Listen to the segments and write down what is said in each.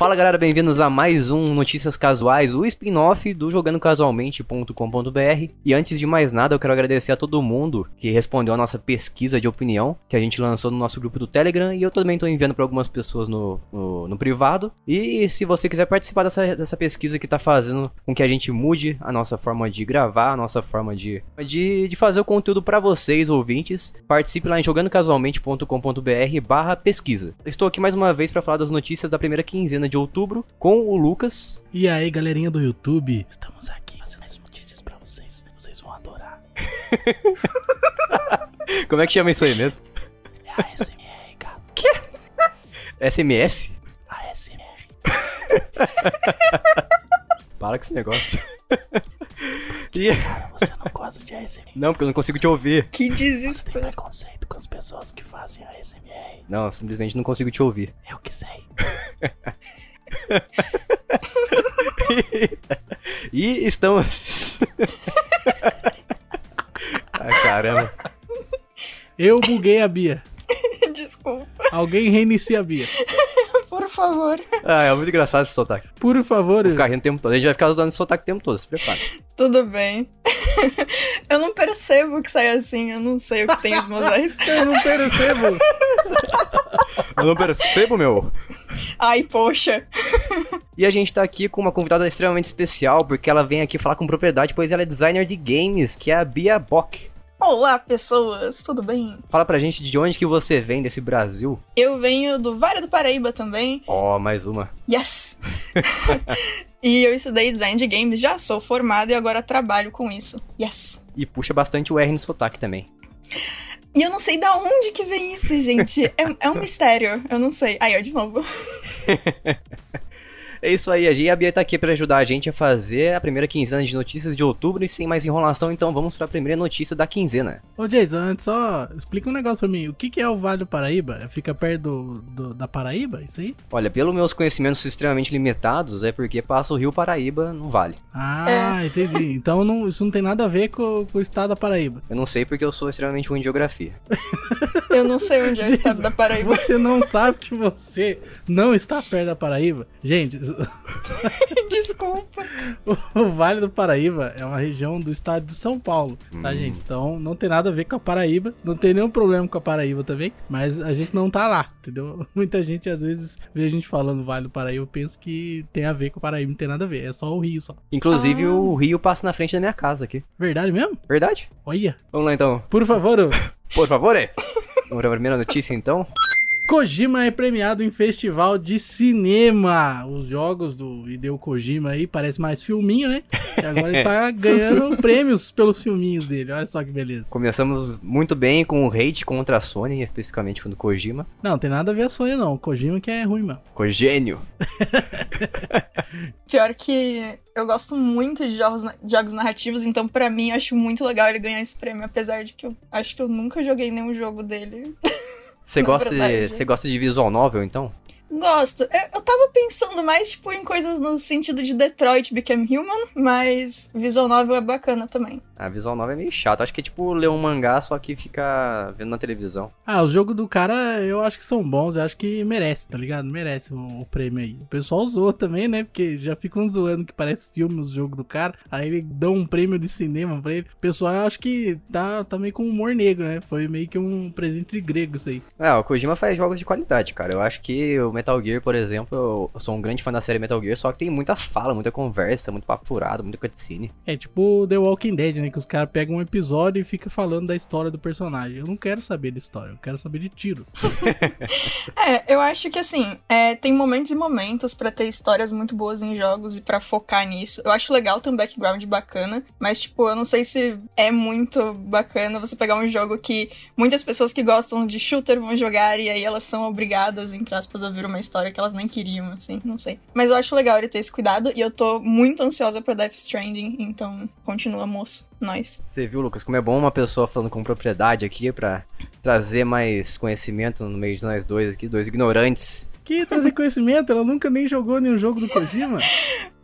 Fala galera, bem-vindos a mais um Notícias Casuais, o spin-off do jogandocasualmente.com.br. E antes de mais nada, eu quero agradecer a todo mundo que respondeu a nossa pesquisa de opinião que a gente lançou no nosso grupo do Telegram e eu também estou enviando para algumas pessoas no, no, no, privado. E se você quiser participar dessa, dessa pesquisa que está fazendo com que a gente mude a nossa forma de gravar, a nossa forma de, de, de fazer o conteúdo para vocês, ouvintes, participe lá em jogandocasualmente.com.br barra pesquisa. Estou aqui mais uma vez para falar das notícias da primeira quinzena de outubro com o Lucas. E aí, galerinha do YouTube, estamos aqui fazendo as notícias para vocês. Vocês vão adorar. Como é que chama isso aí mesmo? É a SMR, cara. Quê? SMS? A SMR. Para com esse negócio e... Cara, você não gosta de ASMR. Não, porque eu não consigo te ouvir. Que desespero. Você tem preconceito com as pessoas que fazem ASMR. Não, eu simplesmente não consigo te ouvir. Eu que sei. e estamos. Ai, caramba. Eu buguei a Bia. Desculpa. Alguém reinicia a Bia. Por favor. Ah, é muito engraçado esse sotaque. Por favor. Vou ficar rindo o tempo todo. A gente vai ficar usando esse sotaque o tempo todo, se prepara. Tudo bem. eu não percebo que sai assim, eu não sei o que tem os meus eu não percebo. eu não percebo, meu. Ai, poxa. E a gente tá aqui com uma convidada extremamente especial, porque ela vem aqui falar com propriedade, pois ela é designer de games, que é a Bia Bock. Olá, pessoas, tudo bem? Fala pra gente de onde que você vem desse Brasil. Eu venho do Vale do Paraíba também. Ó, oh, mais uma. Yes! e eu estudei design de games, já sou formada e agora trabalho com isso. Yes! E puxa bastante o R no sotaque também. E eu não sei da onde que vem isso, gente. É, é um mistério, eu não sei. Aí, ó, de novo. É isso aí, a Gia Bia tá aqui para ajudar a gente a fazer a primeira quinzena de notícias de outubro e sem mais enrolação, então vamos para a primeira notícia da quinzena. Ô Jason, antes só explica um negócio para mim. O que, que é o Vale do Paraíba? Fica perto do, do, da Paraíba, é isso aí? Olha, pelos meus conhecimentos extremamente limitados, é porque passa o Rio Paraíba no vale. Ah, é. entendi. Então não, isso não tem nada a ver com, com, o estado da Paraíba. Eu não sei porque eu sou extremamente ruim em geografia. eu não sei onde é o estado da Paraíba. Você não sabe que você não está perto da Paraíba? Gente, Desculpa. O Vale do Paraíba é uma região do estado de São Paulo, tá, hum. gente? Então não tem nada a ver com a Paraíba. Não tem nenhum problema com a Paraíba também. Mas a gente não tá lá, entendeu? Muita gente às vezes vê a gente falando Vale do Paraíba, eu penso que tem a ver com a Paraíba. Não tem nada a ver. É só o Rio só. Inclusive, ah. o Rio passa na frente da minha casa aqui. Verdade mesmo? Verdade. Olha. Vamos lá então. Por favor. Por favor. Vamos a primeira notícia então. Kojima é premiado em festival de cinema. Os jogos do Hideo Kojima aí parece mais filminho, né? E agora ele tá ganhando prêmios pelos filminhos dele. Olha só que beleza. Começamos muito bem com o hate contra a Sony, especificamente com o Kojima. Não, tem nada a ver a Sony não. Kojima que é ruim, mano. Cogênio. Pior que eu gosto muito de jogos, jogos narrativos, então para mim eu acho muito legal ele ganhar esse prêmio, apesar de que eu acho que eu nunca joguei nenhum jogo dele. Você é gosta, de, você gosta de visual novel, então? Gosto. Eu tava pensando mais, tipo, em coisas no sentido de Detroit Become Human, mas Visual Novel é bacana também. A ah, Visual Novel é meio chato. Acho que é tipo ler um mangá, só que fica vendo na televisão. Ah, o jogo do cara eu acho que são bons, eu acho que merece, tá ligado? Merece o, prêmio aí. O pessoal zoa também, né? Porque já ficam zoando que parece filme os jogos do cara. Aí dão um prêmio de cinema pra ele. O pessoal eu acho que tá, tá meio com humor negro, né? Foi meio que um presente grego isso aí. Ah, o Kojima faz jogos de qualidade, cara. Eu acho que o Metal Gear, por exemplo, eu sou um grande fã da série Metal Gear, só que tem muita fala, muita conversa, muito papo furado, muita cutscene. É tipo The Walking Dead, né? Que os caras pegam um episódio e ficam falando da história do personagem. Eu não quero saber da história, eu quero saber de tiro. é, eu acho que assim, é, tem momentos e momentos para ter histórias muito boas em jogos e para focar nisso. Eu acho legal ter um background bacana, mas tipo, eu não sei se é muito bacana você pegar um jogo que muitas pessoas que gostam de shooter vão jogar e aí elas são obrigadas, entre aspas, a ver uma história que elas nem queriam, assim, não sei. Mas eu acho legal ele ter esse cuidado e eu tô muito ansiosa pra Death Stranding, então continua, moço. Nós. Você viu, Lucas, como é bom uma pessoa falando com propriedade aqui pra trazer mais conhecimento no meio de nós dois aqui, dois ignorantes. Que trazer conhecimento? Ela nunca nem jogou nenhum jogo do Kojima.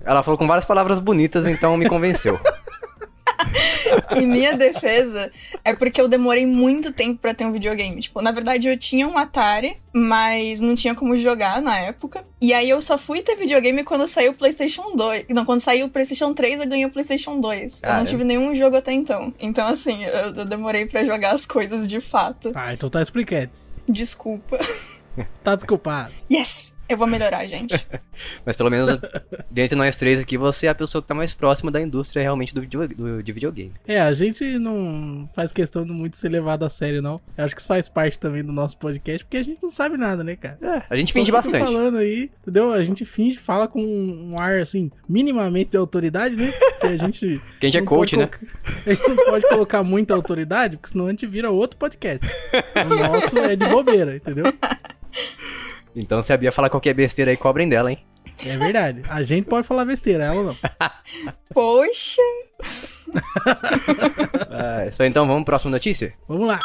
Ela falou com várias palavras bonitas, então me convenceu. em minha defesa, é porque eu demorei muito tempo para ter um videogame. Tipo, na verdade eu tinha um Atari, mas não tinha como jogar na época. E aí eu só fui ter videogame quando saiu o PlayStation 2. Não, quando saiu o PlayStation 3, eu ganhei o PlayStation 2. Cara. Eu não tive nenhum jogo até então. Então, assim, eu, eu demorei para jogar as coisas de fato. Ah, então tá explicado. Desculpa. tá desculpado. Yes! Eu vou melhorar, gente. Mas pelo menos, dentre nós três aqui, você é a pessoa que tá mais próxima da indústria realmente do, video, do de videogame. É, a gente não faz questão de muito ser levado a sério, não. Eu acho que isso faz parte também do nosso podcast, porque a gente não sabe nada, né, cara? É, a gente finge bastante. falando aí, entendeu? A gente finge, fala com um ar, assim, minimamente de autoridade, né? Porque a gente... Quem a gente é coach, né? A gente não pode colocar muita autoridade, porque senão a gente vira outro podcast. O nosso é de bobeira, entendeu? Então se a Bia falar qualquer besteira aí, cobrem dela, hein? É verdade. A gente pode falar besteira, ela não. Poxa! É, só então vamos para próxima notícia? Vamos lá.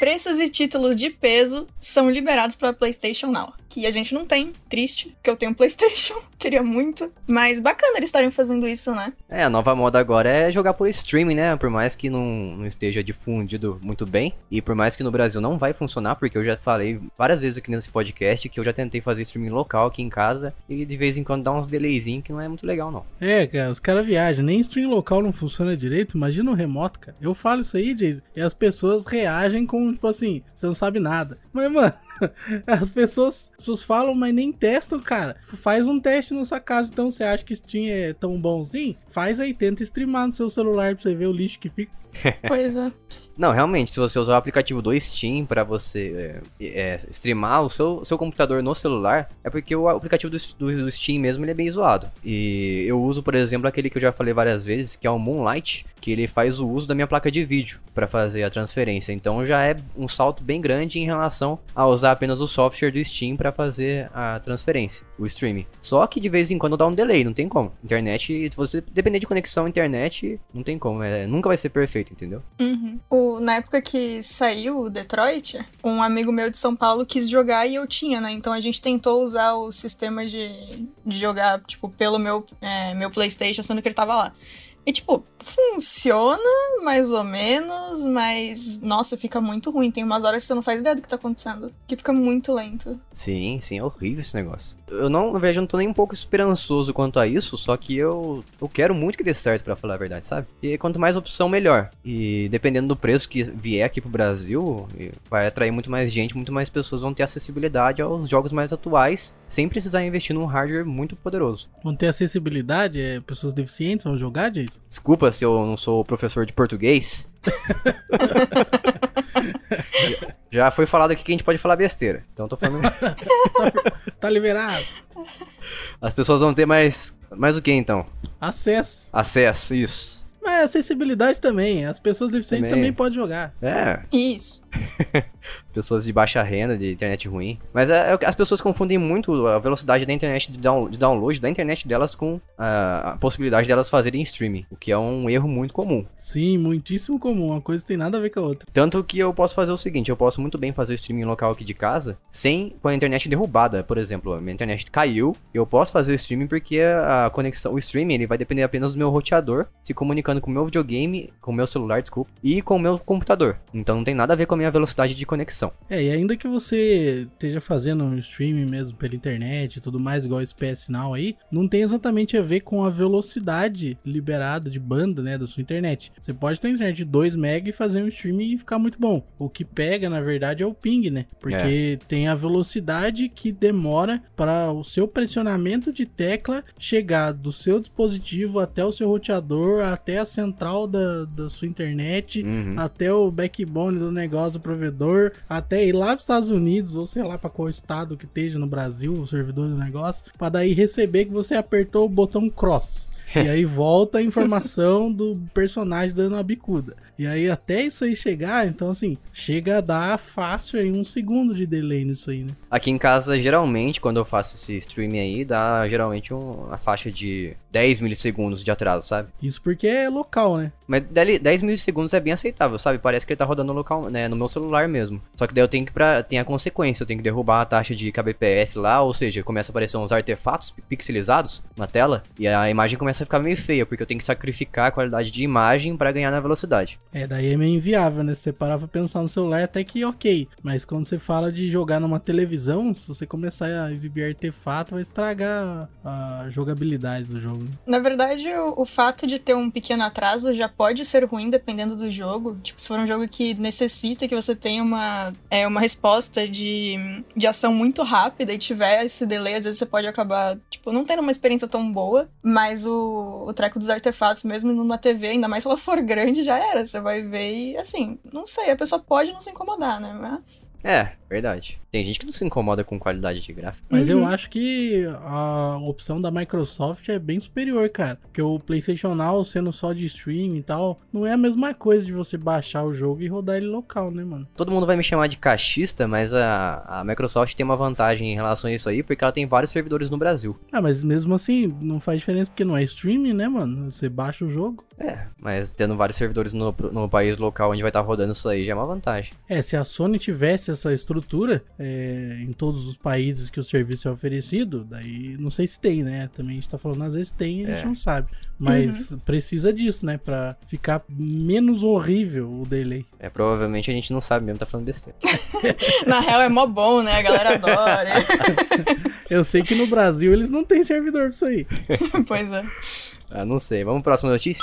Preços e títulos de peso são liberados para PlayStation Now, que a gente não tem, triste, que eu tenho PlayStation, queria muito, mas bacana eles estarem fazendo isso, né? É, a nova moda agora é jogar por streaming, né? Por mais que não, não esteja difundido muito bem e por mais que no Brasil não vai funcionar, porque eu já falei várias vezes aqui nesse podcast que eu já tentei fazer streaming local aqui em casa e de vez em quando dá uns delayzinhos que não é muito legal, não. É, cara, os caras viajam, nem streaming local não funciona direito, imagina o remoto, cara. Eu falo isso aí, Jason, e as pessoas reagem com tipo assim, você não sabe nada. Mas, mano. As pessoas, as pessoas falam, mas nem testam, cara. Faz um teste na sua casa, então você acha que Steam é tão bonzinho? Faz aí, tenta streamar no seu celular pra você ver o lixo que fica. pois é. Não, realmente, se você usar o aplicativo do Steam para você é, é, streamar o seu, seu computador no celular, é porque o aplicativo do, do, do, Steam mesmo ele é bem zoado. E eu uso, por exemplo, aquele que eu já falei várias vezes, que é o Moonlight, que ele faz o uso da minha placa de vídeo para fazer a transferência. Então já é um salto bem grande em relação a usar usar apenas o software do Steam para fazer a transferência, o streaming. Só que de vez em quando dá um delay, não tem como. Internet, se você depender de conexão à internet, não tem como. É, nunca vai ser perfeito, entendeu? Uhum. O, na época que saiu o Detroit, um amigo meu de São Paulo quis jogar e eu tinha, né? Então a gente tentou usar o sistema de, de jogar, tipo, pelo meu, é, meu PlayStation, sendo que ele tava lá. E, tipo, funciona mais ou menos, mas nossa, fica muito ruim. Tem umas horas que você não faz ideia do que tá acontecendo, que fica muito lento. Sim, sim, é horrível esse negócio. Eu não, na verdade, eu não tô nem um pouco esperançoso quanto a isso, só que eu, eu quero muito que dê certo, para falar a verdade, sabe? E quanto mais opção, melhor. E dependendo do preço que vier aqui pro Brasil, vai atrair muito mais gente, muito mais pessoas vão ter acessibilidade aos jogos mais atuais sem precisar investir num hardware muito poderoso. Vão ter acessibilidade? É, pessoas deficientes vão jogar, Jason? Desculpa se eu não sou professor de português. Já foi falado aqui que a gente pode falar besteira. Então tô falando. Tá, tá, liberado. As pessoas vão ter mais. Mais o que então? Acesso. Acesso, isso. Mas é acessibilidade também. As pessoas deficientes também, também podem jogar. É. Isso. pessoas de baixa renda, de internet ruim. Mas é, é, as pessoas confundem muito a velocidade da internet de, down, de download, da internet delas, com a possibilidade delas fazerem streaming, o que é um erro muito comum. Sim, muitíssimo comum. Uma coisa tem nada a ver com a outra. Tanto que eu posso fazer o seguinte: eu posso muito bem fazer streaming local aqui de casa, sem com a internet derrubada, por exemplo. Minha internet caiu, eu posso fazer o streaming porque a conexão, o streaming, ele vai depender apenas do meu roteador se comunicando com o meu videogame, com o meu celular, desculpa, e com o meu computador. Então não tem nada a ver com a também a velocidade de conexão. É, e ainda que você esteja fazendo um streaming mesmo pela internet e tudo mais, igual esse PS Now aí, não tem exatamente a ver com a velocidade liberada de banda, né, da sua internet. Você pode ter internet de 2 MB e fazer um streaming e ficar muito bom. O que pega, na verdade, é o ping, né? Porque é. tem a velocidade que demora para o seu pressionamento de tecla chegar do seu dispositivo até o seu roteador, até a central da, da sua internet, uhum. até o backbone do negócio caso provedor, até ir lá para os Estados Unidos, ou sei lá para qual estado que esteja no Brasil, o servidor do negócio, para daí receber que você apertou o botão cross. e aí volta a informação do personagem dando a bicuda. E aí até isso aí chegar, então assim, chega a dar fácil aí um segundo de delay nisso aí, né? Aqui em casa, geralmente, quando eu faço esse streaming aí, dá geralmente uma faixa de 10 milissegundos de atraso, sabe? Isso porque é local, né? Mas 10 milissegundos é bem aceitável, sabe? Parece que ele tá rodando local, né, no meu celular mesmo. Só que daí eu tenho que pra, tem a consequência, eu tenho que derrubar a taxa de kbps lá, ou seja, começa a aparecer uns artefatos pixelizados na tela e a imagem começa a ficar meio feia, porque eu tenho que sacrificar a qualidade de imagem para ganhar na velocidade. É, daí é meio inviável, né? Se você parar pra pensar no celular, até que ok. Mas quando você fala de jogar numa televisão, se você começar a exibir artefato, vai estragar a jogabilidade do jogo. Na verdade, o, o, fato de ter um pequeno atraso já pode ser ruim dependendo do jogo. Tipo, se for um jogo que necessita que você tenha uma, é, uma resposta de, de ação muito rápida e tiver esse delay, às vezes você pode acabar, tipo, não tendo uma experiência tão boa, mas o, o treco dos artefatos, mesmo numa TV, ainda mais se ela for grande, já era. Você vai ver e, assim, não sei, a pessoa pode não se incomodar, né? Mas. É, verdade. Tem gente que não se incomoda com qualidade de gráfico. Mas uhum. eu acho que a opção da Microsoft é bem superior, cara. Porque o PlayStation Now, sendo só de stream e tal, não é a mesma coisa de você baixar o jogo e rodar ele local, né, mano? Todo mundo vai me chamar de cachista, mas a, a Microsoft tem uma vantagem em relação a isso aí, porque ela tem vários servidores no Brasil. Ah, mas mesmo assim, não faz diferença porque não é streaming, né, mano? Você baixa o jogo. É, mas tendo vários servidores no, no país local onde vai estar tá rodando isso aí já é uma vantagem. É, se a Sony tivesse essa estrutura é, em todos os países que o serviço é oferecido, daí não sei se tem, né? Também a gente tá falando às vezes tem, a gente é. não sabe. Mas uhum. precisa disso, né? Pra ficar menos horrível o delay. É, provavelmente a gente não sabe mesmo, tá falando besteira. Na real é mó bom, né? A galera adora. Eu sei que no Brasil eles não têm servidor pra isso aí. pois é. Ah, não sei. Vamos para a próxima notícia?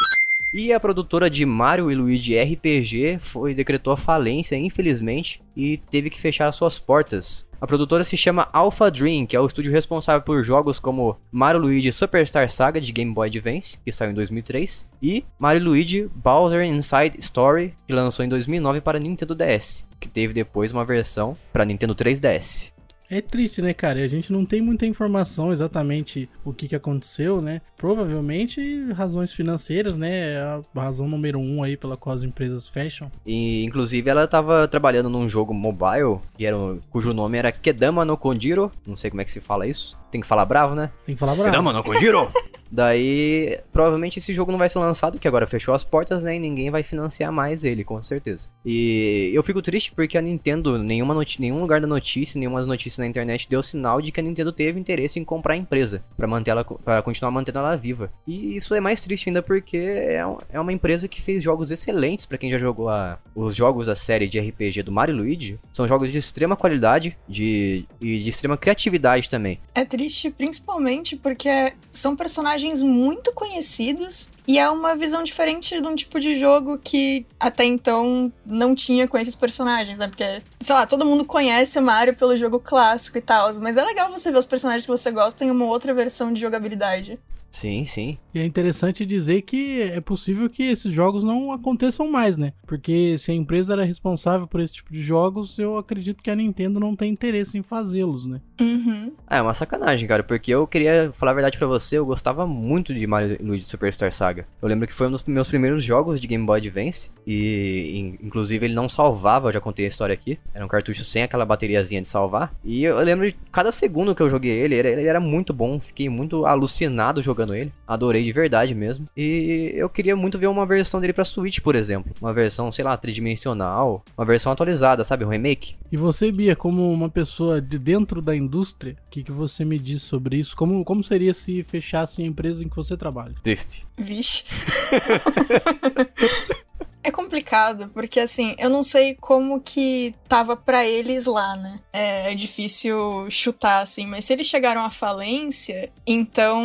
E a produtora de Mario e Luigi RPG foi decretou a falência, infelizmente, e teve que fechar suas portas. A produtora se chama Alpha Dream, que é o estúdio responsável por jogos como Mario Luigi Superstar Saga de Game Boy Advance, que saiu em 2003, e Mario Luigi Bowser Inside Story, que lançou em 2009 para Nintendo DS, que teve depois uma versão para Nintendo 3DS. É triste, né, cara? A gente não tem muita informação exatamente o que, que aconteceu, né? Provavelmente razões financeiras, né? A razão número um aí pela qual as empresas fecham. E, inclusive, ela estava trabalhando num jogo mobile, que era, cujo nome era Kedama no Kondiro. não sei como é que se fala isso. Tem que falar bravo, né? Tem que falar bravo. Não, mano, Kojiro! Daí, provavelmente esse jogo não vai ser lançado, que agora fechou as portas, né? E ninguém vai financiar mais ele, com certeza. E eu fico triste porque a Nintendo, nenhuma nenhum lugar da notícia, nenhuma das notícias na internet deu sinal de que a Nintendo teve interesse em comprar a empresa para manter ela, para continuar mantendo ela viva. E isso é mais triste ainda porque é, é uma empresa que fez jogos excelentes para quem já jogou a, os jogos da série de RPG do Mario Luigi. São jogos de extrema qualidade de, e de extrema criatividade também. É triste, principalmente porque são personagens muito conhecidos e é uma visão diferente de um tipo de jogo que até então não tinha com esses personagens, né? Porque, sei lá, todo mundo conhece o Mario pelo jogo clássico e tal, mas é legal você ver os personagens que você gosta em uma outra versão de jogabilidade. Sim, sim. E é interessante dizer que é possível que esses jogos não aconteçam mais, né? Porque se a empresa era responsável por esse tipo de jogos, eu acredito que a Nintendo não tem interesse em fazê-los, né? Uhum. É uma sacanagem, cara, porque eu queria falar a verdade para você, eu gostava muito de Mario Luigi Superstar Saga. Eu lembro que foi um dos meus primeiros jogos de Game Boy Advance e inclusive ele não salvava, eu já contei a história aqui. Era um cartucho sem aquela bateriazinha de salvar. E eu lembro de cada segundo que eu joguei ele, ele era muito bom, fiquei muito alucinado jogando jogando ele. Adorei de verdade mesmo. E eu queria muito ver uma versão dele pra Switch, por exemplo. Uma versão, sei lá, tridimensional. Uma versão atualizada, sabe? Um remake. E você, Bia, como uma pessoa de dentro da indústria, o que, que você me diz sobre isso? Como, como seria se fechasse a empresa em que você trabalha? Triste. Vixe. É complicado, porque assim, eu não sei como que tava para eles lá, né? É, é difícil chutar, assim, mas se eles chegaram à falência, então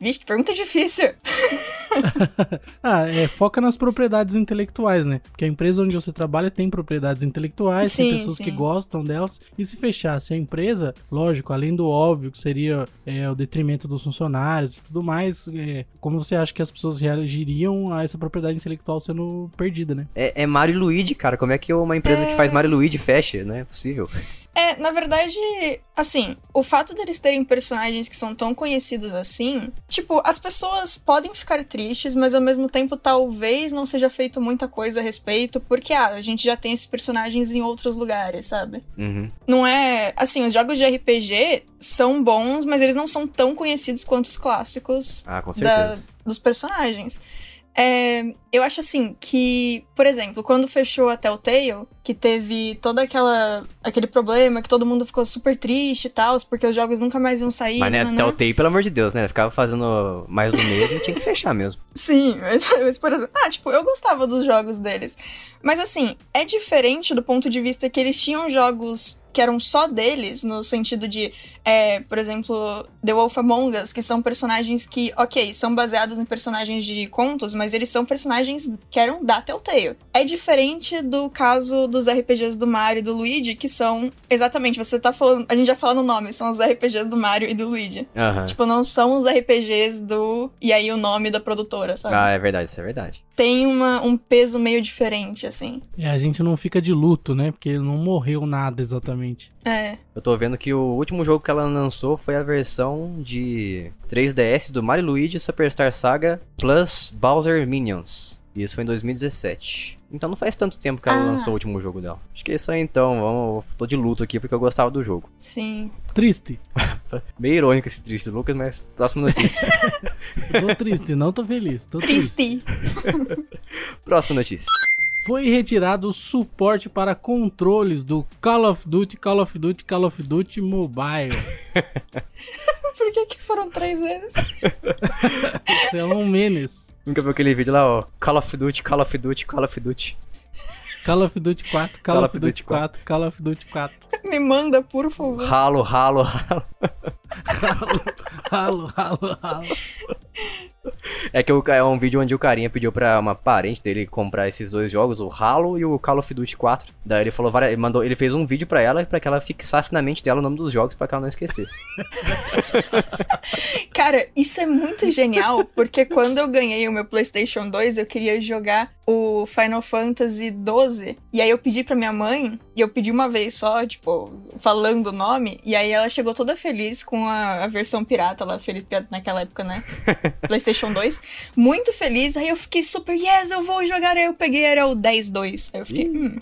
Vixe, que pergunta difícil. ah, é, foca nas propriedades intelectuais, né? Porque a empresa onde você trabalha tem propriedades intelectuais, sim, tem pessoas sim. que gostam delas. E se fechasse a empresa, lógico, além do óbvio que seria é, o detrimento dos funcionários e tudo mais, é, como você acha que as pessoas reagiriam a essa propriedade intelectual sendo perdida, né? É, é Mario e Luigi, cara. Como é que uma empresa que faz Mario e Luigi fecha, né? É possível. É, na verdade, assim, o fato deles terem personagens que são tão conhecidos assim, tipo, as pessoas podem ficar tristes, mas ao mesmo tempo talvez não seja feito muita coisa a respeito, porque ah, a gente já tem esses personagens em outros lugares, sabe? Uhum. Não é. Assim, os jogos de RPG são bons, mas eles não são tão conhecidos quanto os clássicos ah, da, dos personagens. É, eu acho assim que, por exemplo, quando fechou a Telltale, que teve toda aquela aquele problema que todo mundo ficou super triste e tal, porque os jogos nunca mais iam sair. Mas né, Telltale, pelo amor de Deus, né? Ficava fazendo mais do mesmo, tinha que fechar mesmo. Sim, mas, mas por exemplo, ah, tipo, eu gostava dos jogos deles. Mas assim, é diferente do ponto de vista que eles tinham jogos que eram só deles, no sentido de, é, por exemplo, The Wolf Among Us, que são personagens que, ok, são baseados em personagens de contos, mas eles são personagens personagens que eram da Telltale. É diferente do caso dos RPGs do Mario e do Luigi, que são exatamente, você tá falando, a gente já fala no nome, são os RPGs do Mario e do Luigi. Uhum. Tipo, não são os RPGs do e aí o nome da produtora, sabe? Ah, é verdade, isso é verdade. Tem uma, um peso meio diferente, assim. E é, a gente não fica de luto, né? Porque não morreu nada exatamente. É. Eu tô vendo que o último jogo que ela lançou foi a versão de 3DS do Mario Luigi Superstar Saga Plus Bowser Minions. E isso foi em 2017. Então não faz tanto tempo que ela ah. lançou o último jogo dela. Acho que é isso aí então. Vamos, tô de luto aqui porque eu gostava do jogo. Sim. Triste. Meio irônico esse triste, Lucas, mas próxima notícia. tô triste, não tô feliz. Tô triste. triste. próxima notícia foi retirado o suporte para controles do Call of Duty, Call of Duty, Call of Duty Mobile. Por que, que foram três vezes? Você é um menes. Nunca viu aquele vídeo lá, ó. Call of Duty, Call of Duty, Call of Duty. Call of Duty 4, Call, Call of Duty 4, 4, Call of Duty 4. Me manda, por favor. Ralo, ralo, ralo. ralo, ralo, ralo. É que é um vídeo onde o carinha pediu pra uma parente dele comprar esses dois jogos, o Halo e o Call of Duty 4. Daí ele falou, ele mandou, ele fez um vídeo pra ela para que ela fixasse na mente dela o nome dos jogos para que ela não esquecesse. Cara, isso é muito genial, porque quando eu ganhei o meu PlayStation 2, eu queria jogar o Final Fantasy 12. E aí eu pedi pra minha mãe, e eu pedi uma vez só, tipo, falando o nome, e aí ela chegou toda feliz com a, a versão pirata lá, feliz pirata naquela época, né? PlayStation PlayStation 2, muito feliz. Aí eu fiquei super, yes, eu vou jogar. Aí eu peguei, era o 10-2. Aí eu fiquei, hum.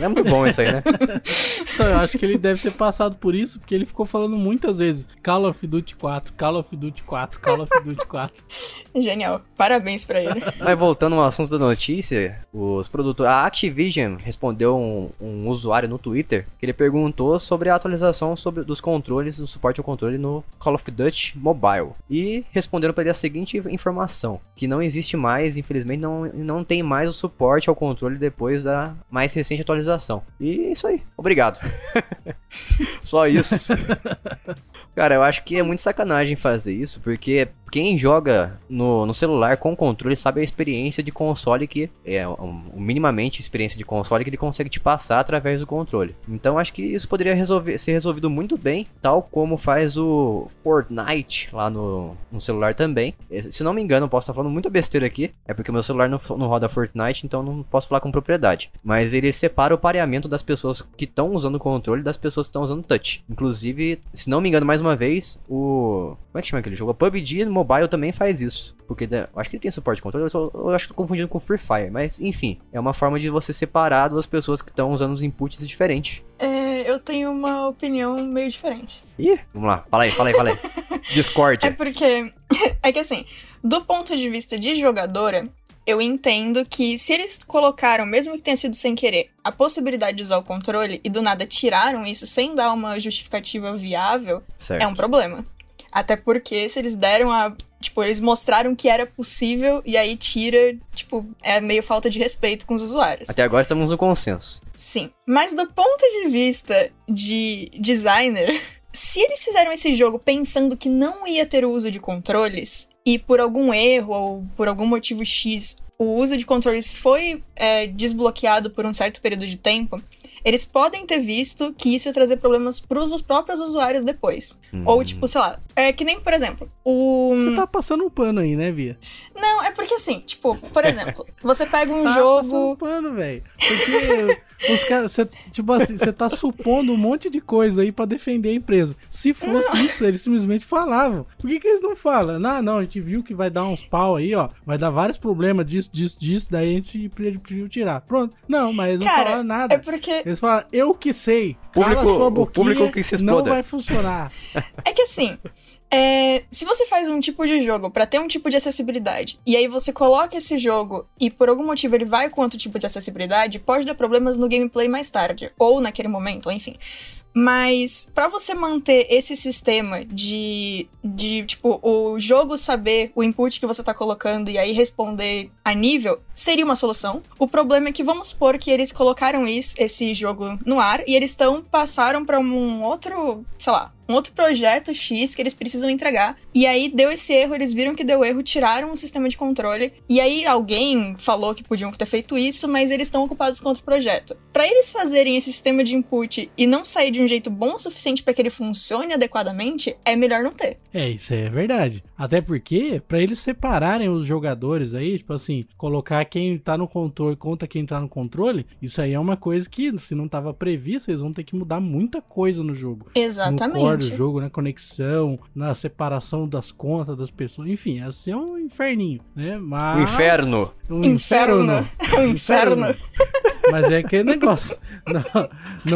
É muito bom isso aí, né? eu acho que ele deve ter passado por isso, porque ele ficou falando muitas vezes: Call of Duty 4, Call of Duty 4, Call of Duty 4. Genial, parabéns pra ele. Mas voltando ao assunto da notícia, os produtores. A Activision respondeu um, um usuário no Twitter que ele perguntou sobre a atualização sobre, dos controles, do suporte ao controle no Call of Duty Mobile. E responderam para ele a seguinte bastante informação, que não existe mais, infelizmente, não, não tem mais o suporte ao controle depois da mais recente atualização. E é isso aí. Obrigado. Só isso. Cara, eu acho que é muito sacanagem fazer isso, porque quem joga no, no celular com controle sabe a experiência de console que é um, minimamente experiência de console que ele consegue te passar através do controle. Então acho que isso poderia resolver, ser resolvido muito bem, tal como faz o Fortnite lá no, no celular também. É, se não me engano, posso estar falando muita besteira aqui, é porque meu celular não, não roda Fortnite, então não posso falar com propriedade. Mas ele separa o pareamento das pessoas que estão usando o controle das pessoas que estão usando touch. Inclusive, se não me engano, mais uma vez, o. Como é que chama aquele jogo? A PUBG Mobile também faz isso. Porque né, eu acho que ele tem suporte de controle, eu, eu acho que tô confundindo com Free Fire. Mas, enfim, é uma forma de você separar duas pessoas que estão usando os inputs diferentes. É, eu tenho uma opinião meio diferente. Ih, vamos lá, fala aí, fala aí, fala aí. Discord. É porque. É que assim, do ponto de vista de jogadora, eu entendo que se eles colocaram, mesmo que tenha sido sem querer, a possibilidade de usar o controle e do nada tiraram isso sem dar uma justificativa viável, certo. é um problema. Até porque se eles deram a. Tipo, eles mostraram que era possível e aí tira, tipo, é meio falta de respeito com os usuários. Até agora estamos no consenso. Sim. Mas do ponto de vista de designer, se eles fizeram esse jogo pensando que não ia ter o uso de controles, e por algum erro ou por algum motivo X, o uso de controles foi é, desbloqueado por um certo período de tempo, eles podem ter visto que isso ia trazer problemas pros próprios usuários depois. Hum. Ou, uhum. tipo, sei lá, é que nem, por exemplo, o. Você tá passando um pano aí, né, Bia? Não, é porque assim, tipo, por exemplo, você pega um tá jogo. Passando um pano, velho. Porque. Os caras, cê, tipo assim, você tá supondo um monte de coisa aí para defender a empresa. Se fosse isso, eles simplesmente falavam. Por que, que eles não falam? Não, não, a gente viu que vai dar uns pau aí, ó. Vai dar vários problemas disso, disso, disso. Daí a gente preferiu tirar. Pronto. Não, mas eles não Cara, falaram é nada. É porque... Eles falaram, eu que sei. Público, cala sua boquinha, o público que se exploda. Não vai funcionar. É que assim... É, se você faz um tipo de jogo para ter um tipo de acessibilidade, e aí você coloca esse jogo e por algum motivo ele vai com outro tipo de acessibilidade, pode dar problemas no gameplay mais tarde, ou naquele momento, ou enfim. Mas para você manter esse sistema de, de, tipo, o jogo saber o input que você tá colocando e aí responder a nível, seria uma solução. O problema é que vamos supor que eles colocaram isso, esse jogo no ar e eles estão passaram para um outro, sei lá, um outro projeto X que eles precisam entregar. E aí deu esse erro, eles viram que deu erro, tiraram o sistema de controle. E aí alguém falou que podiam ter feito isso, mas eles estão ocupados com outro projeto. Para eles fazerem esse sistema de input e não sair de um jeito bom o suficiente para que ele funcione adequadamente, é melhor não ter. É, isso é verdade. Até porque, para eles separarem os jogadores aí, tipo assim, colocar quem tá no controle conta quem tá no controle, isso aí é uma coisa que, se não tava previsto, eles vão ter que mudar muita coisa no jogo. Exatamente. No próprio jogo, na né? conexão, na separação das contas das pessoas, enfim, ia assim ser é um inferninho, né? Mas... Um inferno. Um inferno. Né? Um inferno. inferno. Mas é que negócio. Não,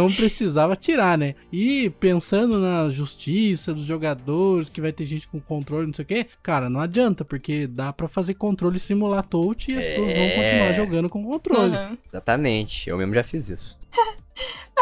não, precisava tirar, né? E pensando na justiça dos jogadores, que vai ter gente com controle, não sei o quê, cara, não adianta, porque dá para fazer controle simular touch e as é... pessoas vão continuar é. jogando com controle. Uhum. Exatamente, eu mesmo já fiz isso.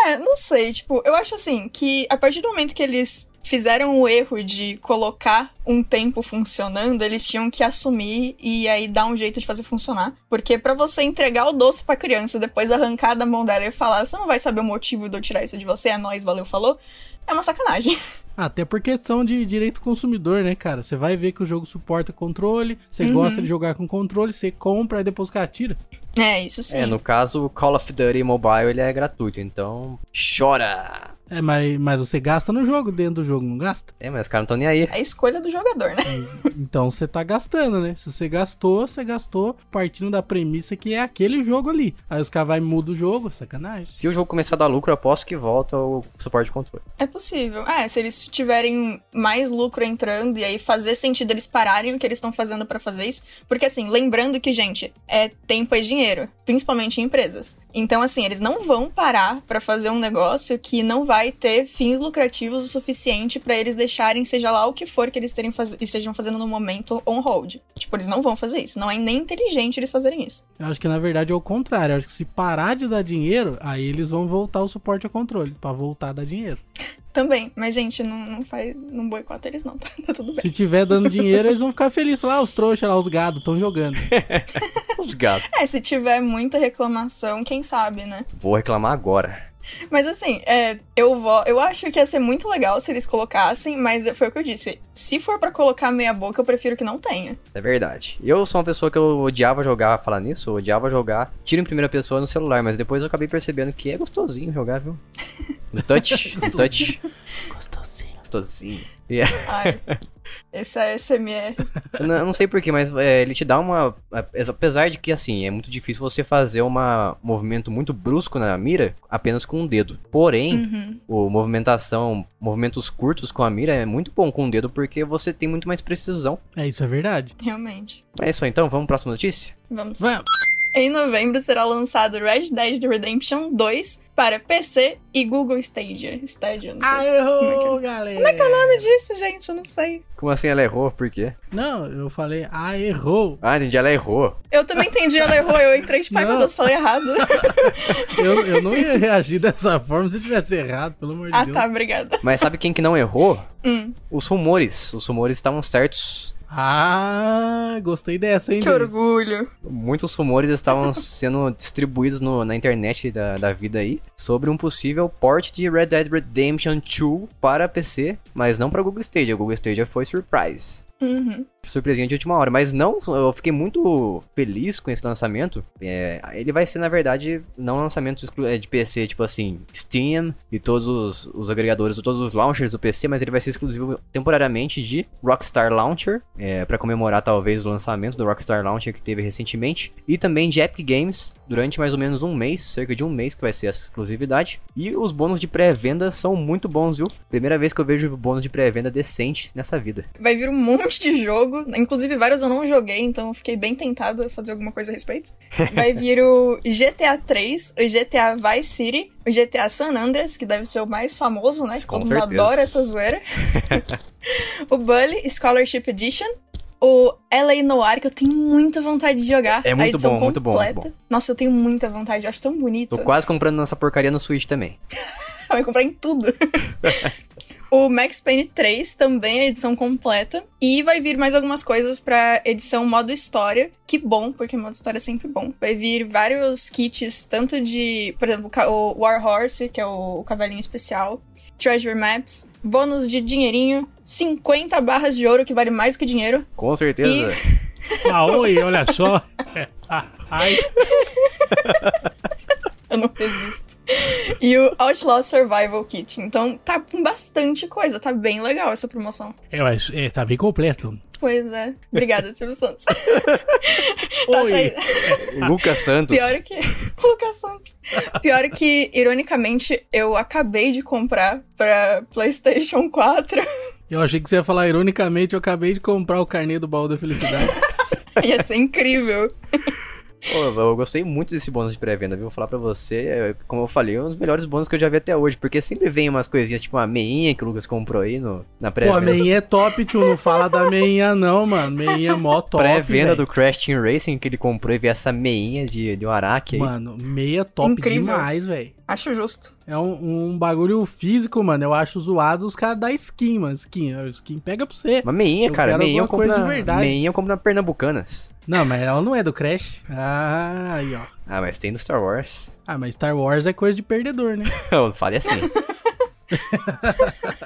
É, não sei, tipo, eu acho assim que a partir do momento que eles fizeram o erro de colocar um tempo funcionando, eles tinham que assumir e aí dar um jeito de fazer funcionar. Porque para você entregar o doce pra criança e depois arrancar da mão dela e falar, você não vai saber o motivo de eu tirar isso de você, é nós, valeu, falou, é uma sacanagem. Ah, até por questão de direito consumidor, né, cara? Você vai ver que o jogo suporta controle, você uhum. gosta de jogar com controle, você compra e depois cara tira. É, isso é, sim. É, no caso, o Call of Duty Mobile ele é gratuito, então chora! É, mas, mas você gasta no jogo, dentro do jogo, não gasta? É, mas os caras não estão nem aí. É a escolha do jogador, né? então você tá gastando, né? Se você gastou, você gastou partindo da premissa que é aquele jogo ali. Aí os caras vão e mudam o jogo, sacanagem. Se o jogo começar a dar lucro, eu aposto que volta o suporte de controle. É possível. É, se eles tiverem mais lucro entrando e aí fazer sentido eles pararem o que eles estão fazendo para fazer isso. Porque assim, lembrando que, gente, é tempo é dinheiro, principalmente em empresas. Então, assim, eles não vão parar para fazer um negócio que não vai vai ter fins lucrativos o suficiente para eles deixarem, seja lá o que for que eles terem faz... estejam fazendo no momento, on hold. Tipo, eles não vão fazer isso. Não é nem inteligente eles fazerem isso. Eu acho que na verdade é o contrário. Eu acho que se parar de dar dinheiro, aí eles vão voltar o suporte ao controle, para voltar a dar dinheiro. Também, mas gente, não, não faz, não boicota eles não, tá, tudo bem. Se tiver dando dinheiro, eles vão ficar felizes lá, ah, os trouxas lá, os gados estão jogando. os gados. É, se tiver muita reclamação, quem sabe, né? Vou reclamar agora. Mas assim, é, eu vou, eu acho que ia ser muito legal se eles colocassem, mas foi o que eu disse. Se for para colocar meia boca, eu prefiro que não tenha. É verdade. Eu sou uma pessoa que eu odiava jogar, falar nisso, eu odiava jogar tiro em primeira pessoa no celular, mas depois eu acabei percebendo que é gostosinho jogar, viu? No touch, no touch gostosinho. Assim. Yeah. Ai, esse é SMR. Eu não, eu não sei porquê, mas é, ele te dá uma. Apesar de que, assim, é muito difícil você fazer um movimento muito brusco na mira apenas com um dedo. Porém, uhum. o movimentação, movimentos curtos com a mira é muito bom com o dedo porque você tem muito mais precisão. É, isso é verdade. Realmente. É isso então, vamos para a próxima notícia? Vamos. Vamos. Em novembro será lançado Red Dead Redemption 2 para PC e Google Stadia. Stadia, não sei. Ah, errou, é, é galera! Como é que é o nome disso, gente? Eu não sei. Como assim ela errou? Por quê? Não, eu falei, ah, errou. Ah, entendi, ela errou. Eu também entendi, ela errou. Eu entrei de pai, meu Deus, falei errado. eu, eu não ia reagir dessa forma se tivesse errado, pelo amor de ah, Deus. Ah, tá, obrigada. Mas sabe quem que não errou? Hum. Os rumores. Os rumores estavam certos. Ah, gostei dessa, hein? Que deles? orgulho. Muitos rumores estavam sendo distribuídos no, na internet da, da vida aí sobre um possível port de Red Dead Redemption 2 para PC, mas não para Google Stadia. A Google Stadia foi surprise. Uhum. Surpresinha de última hora, mas não, eu fiquei muito feliz com esse lançamento. É, ele vai ser, na verdade, não lançamento é, de PC, tipo assim, Steam e todos os, os agregadores, todos os launchers do PC, mas ele vai ser exclusivo temporariamente de Rockstar Launcher, é, para comemorar talvez o lançamento do Rockstar Launcher que teve recentemente, e também de Epic Games, durante mais ou menos um mês, cerca de um mês que vai ser essa exclusividade. E os bônus de pré-venda são muito bons, viu? Primeira vez que eu vejo bônus de pré-venda decente nessa vida. Vai vir um monte monte de jogo, inclusive vários eu não joguei, então fiquei bem tentado a fazer alguma coisa a respeito. Vai vir o GTA 3, o GTA Vice City, o GTA San Andreas, que deve ser o mais famoso, né? Com Todo mundo adora essa zoeira. o Bully Scholarship Edition, o LA Noir, que eu tenho muita vontade de jogar. É muito bom, muito bom, muito bom, Nossa, eu tenho muita vontade, eu acho tão bonito. Tô quase comprando nossa porcaria no Switch também. Vai comprar em tudo. O Max Payne 3 também é edição completa. E vai vir mais algumas coisas pra edição modo história. Que bom, porque modo história é sempre bom. Vai vir vários kits, tanto de, por exemplo, o War Horse, que é o cavalinho especial. Treasure Maps, bônus de dinheirinho, 50 barras de ouro que vale mais que dinheiro. Com certeza. E... ah, oi, olha só. ah, ai. Eu não resisto e o Outlaw Survival Kit. Então tá com bastante coisa, tá bem legal essa promoção. É, mas é, tá bem completo. Pois é. Obrigada, Silvio Santos. tá Oi. Lucas Santos. Pior que. Lucas Santos. Pior que, ironicamente, eu acabei de comprar pra PlayStation 4. Eu achei que você ia falar, ironicamente, eu acabei de comprar o carnê do baú da felicidade. Ia ser incrível. Pô, eu gostei muito desse bônus de pré-venda, viu? Vou falar pra você, é, como eu falei, é um dos melhores bônus que eu já vi até hoje, porque sempre vem umas coisinhas, tipo uma meinha que o Lucas comprou aí no, na pré-venda. Pô, a meinha é top, tu não fala da meinha não, mano. Meinha é mó top, Pré-venda do Crash Team Racing que ele comprou e vi essa meinha de, de um araque aí. Mano, meia top Incrível. demais, velho. Acho justo. É um, um, bagulho físico, mano. Eu acho zoado os caras da skin, mano. Skin, skin pega pra você. Mas meinha, eu cara. Meinha eu, compro na, meinha eu compro na Pernambucanas. Não, mas ela não é do Crash. Ah, aí, ó. Ah, mas tem do Star Wars. Ah, mas Star Wars é coisa de perdedor, né? eu fale assim.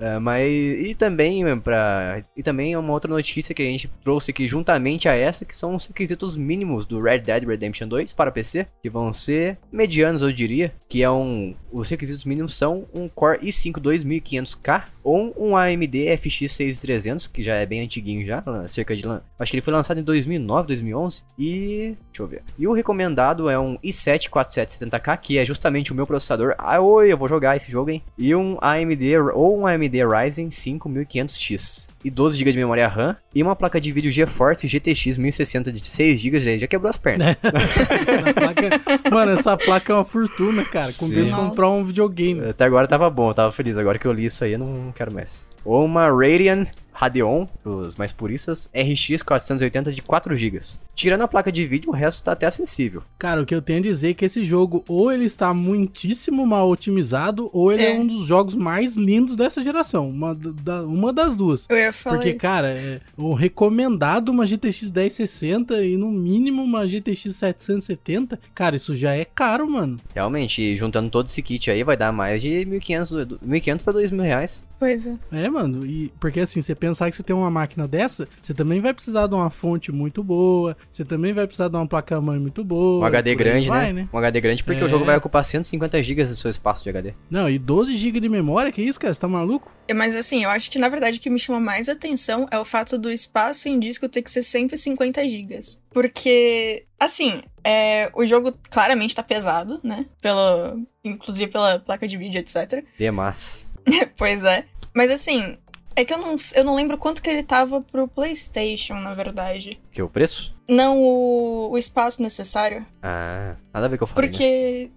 É, mas e também para e também é uma outra notícia que a gente trouxe aqui juntamente a essa que são os requisitos mínimos do Red Dead Redemption 2 para PC que vão ser medianos eu diria que é um os requisitos mínimos são um Core i5 2500K ou um AMD FX 6300 que já é bem antiguinho já cerca de acho que ele foi lançado em 2009 2011 e deixa eu ver e o recomendado é um i7 4770K que é justamente o meu processador ah oi eu vou jogar esse jogo hein e um AMD ou um AMD AMD Ryzen 5500X e 12 GB de memória RAM e uma placa de vídeo GeForce GTX 1060 de 6 GB, já, quebrou as pernas. Mano, essa placa é uma fortuna, cara. Com Sim. vez comprar um videogame. Até agora tava bom, tava feliz. Agora que eu li isso aí, eu não quero mais ou uma Radeon Radeon, os mais puristas, RX 480 de 4 GB. Tirando a placa de vídeo, o resto tá até acessível. Cara, o que eu tenho a dizer é que esse jogo ou ele está muitíssimo mal otimizado, ou ele é, é um dos jogos mais lindos dessa geração. Uma, da, uma das duas. Eu ia falar Porque, isso. cara, é, o recomendado uma GTX 1060 e no mínimo uma GTX 770, cara, isso já é caro, mano. Realmente, juntando todo esse kit aí, vai dar mais de 1.500 para 2.000 reais. Pois é. É, mano. E, porque assim, você pensar que você tem uma máquina dessa, você também vai precisar de uma fonte muito boa, você também vai precisar de uma placa-mãe muito boa. Um HD grande, né? vai, né? né? Um HD grande, porque é. o jogo é. vai ocupar 150 GB do seu espaço de HD. Não, e 12 GB de memória, que isso, cara? Você tá maluco? É, mas assim, eu acho que na verdade o que me chama mais atenção é o fato do espaço em disco ter que ser 150 GB. Porque, assim, é, o jogo claramente tá pesado, né? Pelo, inclusive pela placa de vídeo, etc. Demais. pois é. Mas assim, é que eu não, eu não lembro quanto que ele tava pro PlayStation, na verdade. Que o preço? Não, o, o espaço necessário. Ah, nada a ver que eu falei. Né? Porque.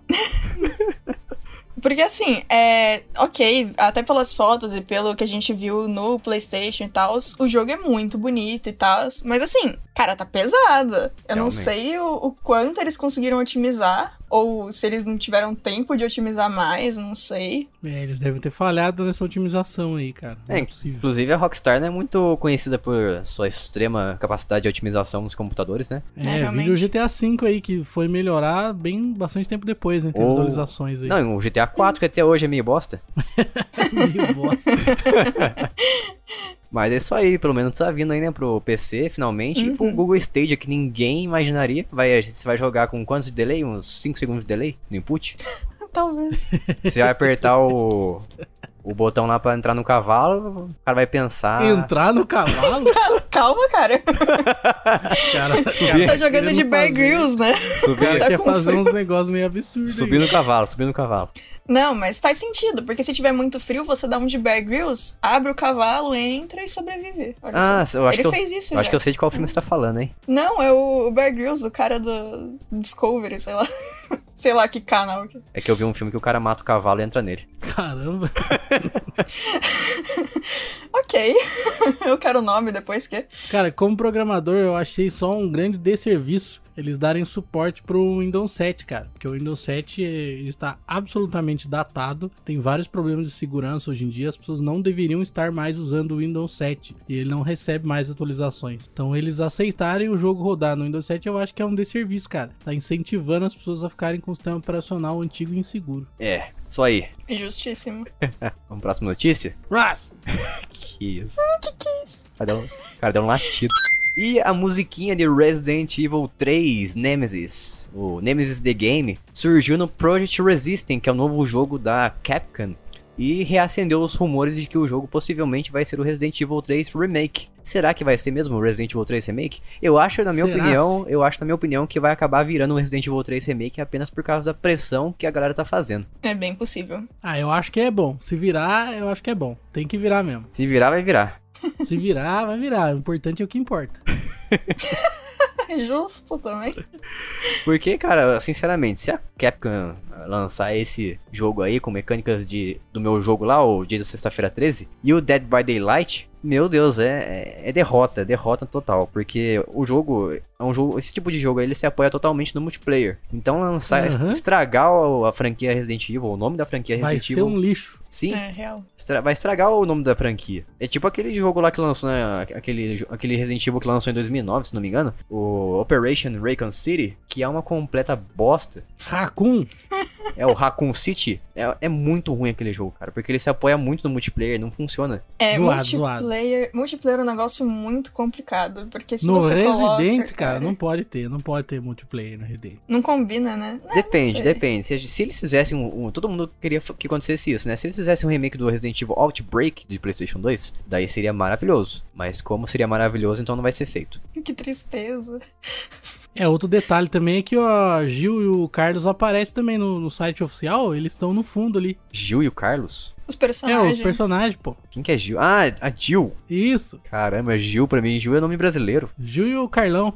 Né? Porque assim, é. Ok, até pelas fotos e pelo que a gente viu no PlayStation e tal, o jogo é muito bonito e tal. Mas assim, cara, tá pesado. Eu Realmente. não sei o, o, quanto eles conseguiram otimizar ou se eles não tiveram tempo de otimizar mais, não sei. É, eles devem ter falhado nessa otimização aí, cara. Não é, é possível. Inclusive a Rockstar não é muito conhecida por sua extrema capacidade de otimização nos computadores, né? É, é o GTA V aí, que foi melhorar bem bastante tempo depois, né? Tem Ou... atualizações aí. Não, o GTA 4 que até hoje é meio bosta. meio bosta. Mas é isso aí, pelo menos tá vindo aí, né, pro PC, finalmente. Uhum. E pro uhum. Google Stadia, que ninguém imaginaria. Vai, você vai jogar com quantos de delay? Uns 5 segundos de delay no input? Talvez. Você vai apertar o o botão lá pra entrar no cavalo, o cara vai pensar. Entrar no cavalo? Calma, cara. cara subir, Você tá jogando de Bear Grylls, né? Subir, tá quer é fazer uns negócios meio absurdos. Subir no cavalo, subir no cavalo. Não, mas faz sentido, porque se tiver muito frio, você dá um de Bear Grylls, abre o cavalo, entra e sobrevive. Olha ah, só. eu acho Ele que fez eu, isso, eu acho que eu sei de qual filme você tá falando, hein? Não, é o Bear Grylls, o cara do Discovery, sei lá. sei lá que canal. É. é que eu vi um filme que o cara mata o cavalo e entra nele. Caramba. ok. eu quero o nome depois que. Cara, como programador, eu achei só um grande desserviço eles darem suporte pro Windows 7, cara. Porque o Windows 7 eh, está absolutamente datado, tem vários problemas de segurança hoje em dia, as pessoas não deveriam estar mais usando o Windows 7 e ele não recebe mais atualizações. Então eles aceitarem o jogo rodar no Windows 7, eu acho que é um desserviço, cara. Tá incentivando as pessoas a ficarem com o sistema operacional antigo e inseguro. É, só aí. Justíssimo. Vamos próxima notícia? Ruff! que isso? Hum, que que é isso? um, cara, deu um latido. E a musiquinha de Resident Evil 3 Nemesis, o Nemesis The Game, surgiu no Project Resistance, que é o novo jogo da Capcom, e reacendeu os rumores de que o jogo possivelmente vai ser o Resident Evil 3 Remake. Será que vai ser mesmo o Resident Evil 3 Remake? Eu acho, na minha Será? opinião, eu acho na minha opinião que vai acabar virando o Resident Evil 3 Remake apenas por causa da pressão que a galera tá fazendo. É bem possível. Ah, eu acho que é bom. Se virar, eu acho que é bom. Tem que virar mesmo. Se virar, vai virar. Se virar, vai virar. O importante é o que importa. Justo também. Porque, cara, sinceramente, se a Capcom lançar esse jogo aí com mecânicas de, do meu jogo lá, o Dia da Sexta-feira 13, e o Dead by Daylight, meu Deus, é, é derrota, é derrota total, porque o jogo é um jogo, esse tipo de jogo ele se apoia totalmente no multiplayer. Então lançar, uhum. estragar a franquia Resident Evil, o nome da franquia Resident vai Evil, vai ser um lixo. Sim, é, real. Estra vai estragar o nome da franquia. É tipo aquele jogo lá que lançou, né, aquele, aquele Resident Evil que lançou em 2009, se não me engano, o Operation Raccoon City, que é uma completa bosta. Raccoon. É o Raccoon City. É, é muito ruim aquele jogo, cara, porque ele se apoia muito no multiplayer, não funciona. É, zoado, multiplayer. Zoado multiplayer. Multiplayer é um negócio muito complicado. Porque se no você Resident, coloca, cara, não pode ter. Não pode ter multiplayer no Resident. Não combina, né? Não, depende, não depende. Se, se, eles fizessem um, um, Todo mundo queria que acontecesse isso, né? Se eles fizessem um remake do Resident Evil Outbreak de PlayStation 2, daí seria maravilhoso. Mas como seria maravilhoso, então não vai ser feito. Que tristeza. É, outro detalhe também é que o Gil e o Carlos aparecem também no, no site oficial, eles estão no fundo ali. Gil e o Carlos? Os personagens. É, os personagens, pô. Quem que é Gil? Ah, é a Gil. Isso. Caramba, Gil pra mim, Gil é nome brasileiro. Gil e o Carlão.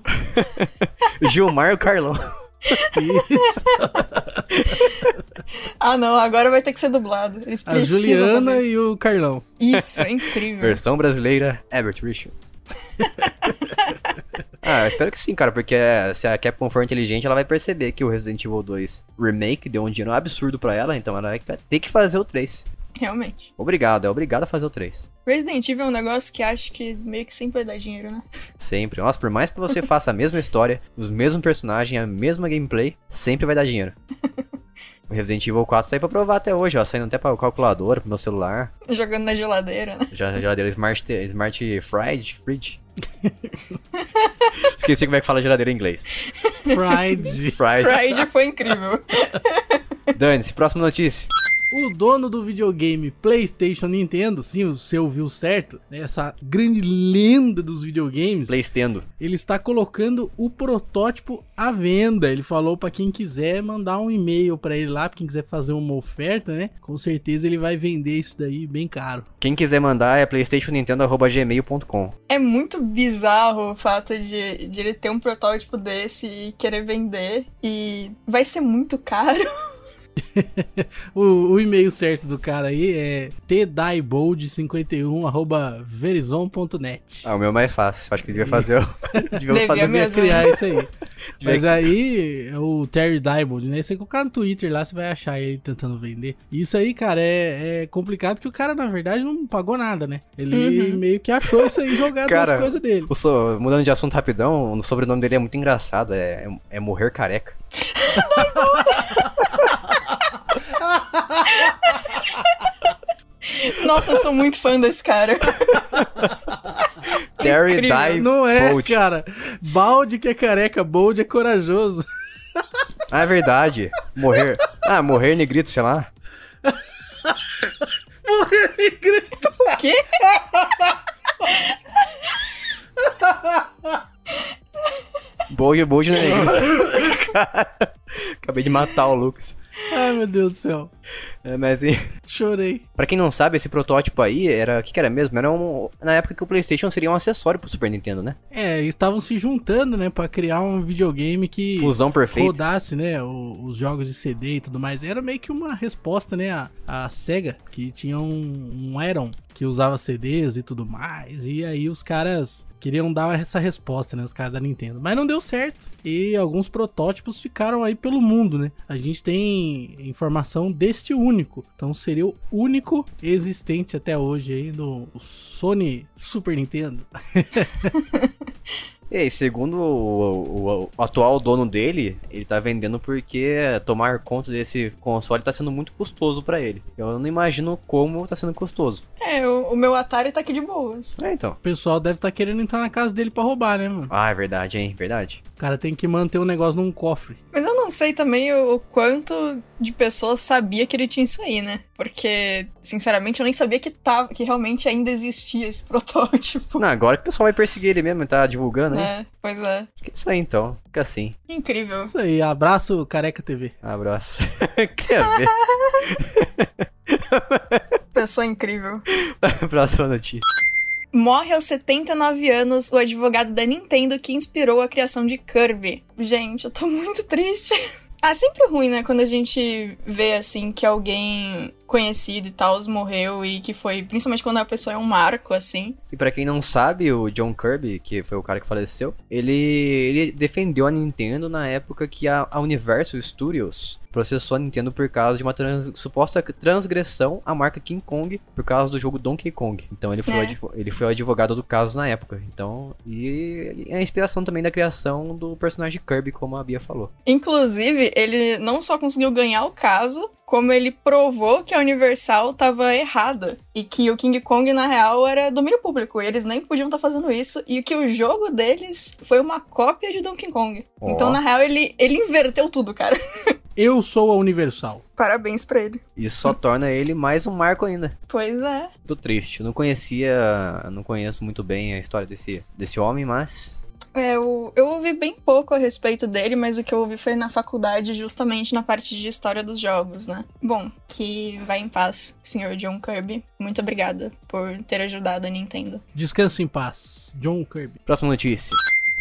Gilmar e o Carlão. Isso. ah, não, agora vai ter que ser dublado. Eles precisam. A Juliana e o Carlão. Isso, é incrível. Versão brasileira, Herbert Richards. Ah, espero que sim, cara, porque é, se a Capcom for inteligente, ela vai perceber que o Resident Evil 2 Remake deu um dinheiro absurdo para ela, então ela vai ter que fazer o 3. Realmente. Obrigado, é obrigado a fazer o 3. Resident Evil é um negócio que acho que meio que sempre vai dar dinheiro, né? Sempre. Nossa, por mais que você faça a mesma história, os mesmos personagens, a mesma gameplay, sempre vai dar dinheiro. O Resident Evil 4 tá aí pra provar até hoje, ó. Saindo até pra calculadora, pro meu celular. Jogando na geladeira, né? Já na geladeira Smart, Smart Fried, Fridge. Esqueci como é que fala geladeira em inglês. Fried. foi incrível. Dane-se, próxima notícia. O dono do videogame PlayStation Nintendo, sim, você ouviu certo, né? essa grande lenda dos videogames. PlayStation. Ele está colocando o protótipo à venda. Ele falou para quem quiser mandar um e-mail para ele lá, pra quem quiser fazer uma oferta, né? Com certeza ele vai vender isso daí bem caro. Quem quiser mandar é PlayStationNintendo@gmail.com. É muito bizarro o fato de, de ele ter um protótipo desse e querer vender e vai ser muito caro. o, o, e-mail certo do cara aí é tdaibold51 arroba verizon.net. Ah, o meu é mais fácil. Acho que ele devia fazer o... devia devia fazer mesmo, criar né? isso aí. Mas aí, o Terry Diebold, né? Você colocar no Twitter lá, você vai achar ele tentando vender. Isso aí, cara, é, é complicado que o cara, na verdade, não pagou nada, né? Ele uhum. meio que achou isso aí jogado cara, nas coisas dele. mudando de assunto rapidão, o sobrenome dele é muito engraçado. É, é, é Morrer Careca. Nossa, eu sou muito fã desse cara. Terry die Não é, cara. Balde que é careca, Bold é corajoso. Ah, é verdade. Morrer. Ah, morrer negrito, sei lá. morrer negrito. O quê? Bold, Bold negrito. Né? acabei de matar o Lucas. Ai, meu Deus do céu. É, mas Chorei. Pra quem não sabe, esse protótipo aí era. O que, que, era mesmo? Era um. Na época que o PlayStation seria um acessório pro Super Nintendo, né? É, eles estavam se juntando, né? Pra criar um videogame que. Fusão perfeita. Rodasse, né? O, os jogos de CD e tudo mais. Era meio que uma resposta, né? A, a Sega, que tinha um, um Aeron que usava CDs e tudo mais. E aí os caras queriam dar essa resposta, né? Os caras da Nintendo. Mas não deu certo. E alguns protótipos ficaram aí pelo mundo, né? A gente tem informação de este único. Então seria o único existente até hoje aí do Sony Super Nintendo. E aí, segundo o, o, o, atual dono dele, ele tá vendendo porque tomar conta desse console tá sendo muito custoso para ele. Eu não imagino como tá sendo custoso. É, o, o, meu Atari tá aqui de boas. É, então. O pessoal deve tá querendo entrar na casa dele para roubar, né, mano? Ah, é verdade, hein? Verdade. O cara tem que manter o negócio num cofre. Mas eu não sei também o, o quanto de pessoas sabia que ele tinha isso aí, né? Porque, sinceramente, eu nem sabia que, tava, que realmente ainda existia esse protótipo. Não, agora que o pessoal vai perseguir ele mesmo, tá divulgando né? É, pois é. é. Isso aí então, fica assim. Incrível. Isso aí, abraço Careca TV. Abraço. Quer ver? Pessoa incrível. Próxima notícia. Morre aos 79 anos o advogado da Nintendo que inspirou a criação de Kirby. Gente, eu tô muito triste. é sempre ruim, né? Quando a gente vê, assim, que alguém conhecido e tal morreu e que foi principalmente quando a pessoa é um marco assim. E para quem não sabe, o John Kirby, que foi o cara que faleceu, ele ele defendeu a Nintendo na época que a, a Universal Studios processou a Nintendo por causa de uma trans, suposta transgressão à marca King Kong por causa do jogo Donkey Kong. Então ele foi, é. o, ele foi o advogado do caso na época. Então, e, e é a inspiração também da criação do personagem Kirby, como a Bia falou. Inclusive, ele não só conseguiu ganhar o caso, como ele provou que a Universal estava errada e que o King Kong, na real, era domínio público e eles nem podiam estar tá fazendo isso e que o jogo deles foi uma cópia de Donkey Kong. Oh. Então, na real, ele, ele inverteu tudo, cara. Eu sou a Universal. Parabéns pra ele. Isso só torna ele mais um marco ainda. Pois é. Tô triste. Não conhecia. Não conheço muito bem a história desse, desse homem, mas é, eu, eu ouvi bem pouco a respeito dele, mas o que eu ouvi foi na faculdade, justamente na parte de história dos jogos, né? Bom, que vai em paz, senhor John Kirby. Muito obrigada por ter ajudado a Nintendo. Descanso em paz, John Kirby. Próxima notícia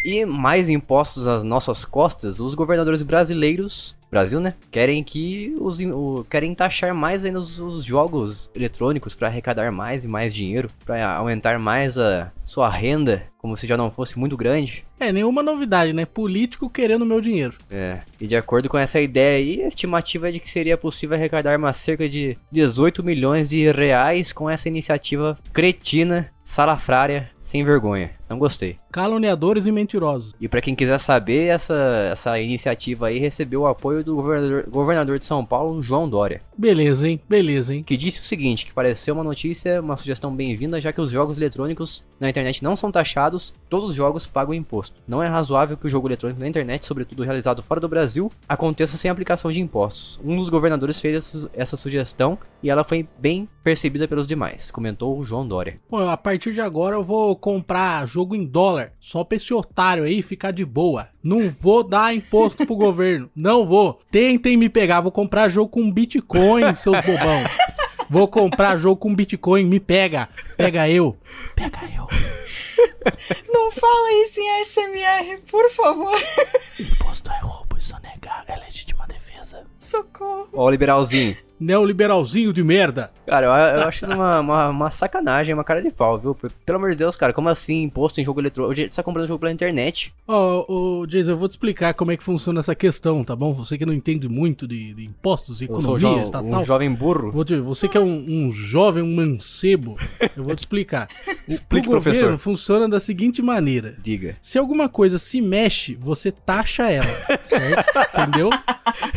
e mais impostos às nossas costas, os governadores brasileiros, Brasil, né, querem que os o, querem taxar mais ainda os, os jogos eletrônicos para arrecadar mais e mais dinheiro, para aumentar mais a sua renda, como se já não fosse muito grande. É nenhuma novidade, né? Político querendo meu dinheiro. É. E de acordo com essa ideia aí, a estimativa é de que seria possível arrecadar uma cerca de 18 milhões de reais com essa iniciativa cretina, salafrária sem vergonha. Não gostei. Caluniadores e mentirosos. E para quem quiser saber, essa, essa iniciativa aí recebeu o apoio do governador, governador de São Paulo, João Dória. Beleza, hein? Beleza, hein? Que disse o seguinte, que pareceu uma notícia, uma sugestão bem-vinda, já que os jogos eletrônicos na internet não são taxados, todos os jogos pagam imposto. Não é razoável que o jogo eletrônico na internet, sobretudo realizado fora do Brasil, aconteça sem aplicação de impostos. Um dos governadores fez essa, essa sugestão e ela foi bem percebida pelos demais, comentou o João Dória. Bom, a partir de agora eu vou comprar jogo em dólar só pra esse otário aí ficar de boa. Não vou dar imposto pro governo. Não vou. Tentem me pegar. Vou comprar jogo com Bitcoin, seus bobão. Vou comprar jogo com Bitcoin. Me pega. Pega eu. Pega eu. Não fala isso em SMR, por favor. Imposto é roubo, isso é negar, é legítima defesa. Socorro. Ó, liberalzinho, neoliberalzinho de merda. Cara, eu, eu acho isso uma, uma, uma, sacanagem, uma cara de pau, viu? Pelo amor de Deus, cara, como assim imposto em jogo eletrônico? Você tá comprando jogo pela internet. Ô, oh, oh, Jason, eu vou te explicar como é que funciona essa questão, tá bom? Você que não entende muito de, de impostos e economia jo estatal. Um jovem burro. Te, você que é um, um, jovem, um mancebo, eu vou te explicar. Explique, o governo professor. funciona da seguinte maneira. Diga. Se alguma coisa se mexe, você taxa ela, certo? Entendeu?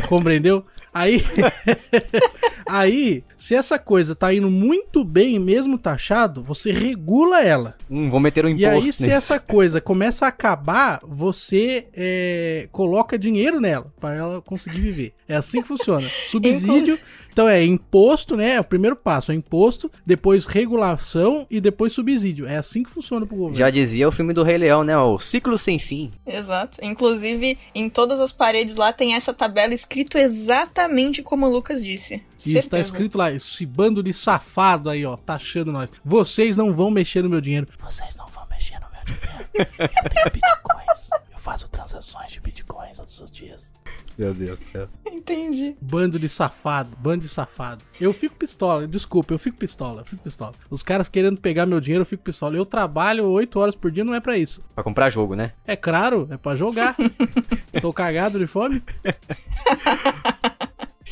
Compreendeu? Aí, aí, se essa coisa tá indo muito bem, mesmo taxado, você regula ela. Hum, vou meter um imposto. E aí, se essa coisa começa a acabar, você é, coloca dinheiro nela para ela conseguir viver. É assim que funciona. Subsídio então é imposto, né? É o primeiro passo é imposto, depois regulação e depois subsídio. É assim que funciona pro governo. Já dizia o filme do Rei Leão, né? O ciclo sem fim. Exato. Inclusive, em todas as paredes lá tem essa tabela escrito exatamente como o Lucas disse. Isso tá escrito lá, esse bando de safado aí, ó, taxando nós. Vocês não vão mexer no meu dinheiro. Vocês não vão mexer no meu dinheiro. Eu tenho bitcoins. Eu faço transações de bitcoins todos os dias. Meu Deus do céu. Entendi. Bando de safado, bando de safado. Eu fico pistola, desculpa, eu fico pistola, eu fico pistola. Os caras querendo pegar meu dinheiro, eu fico pistola. Eu trabalho 8 horas por dia, não é para isso. Pra comprar jogo, né? É claro, é para jogar. Tô cagado de fome.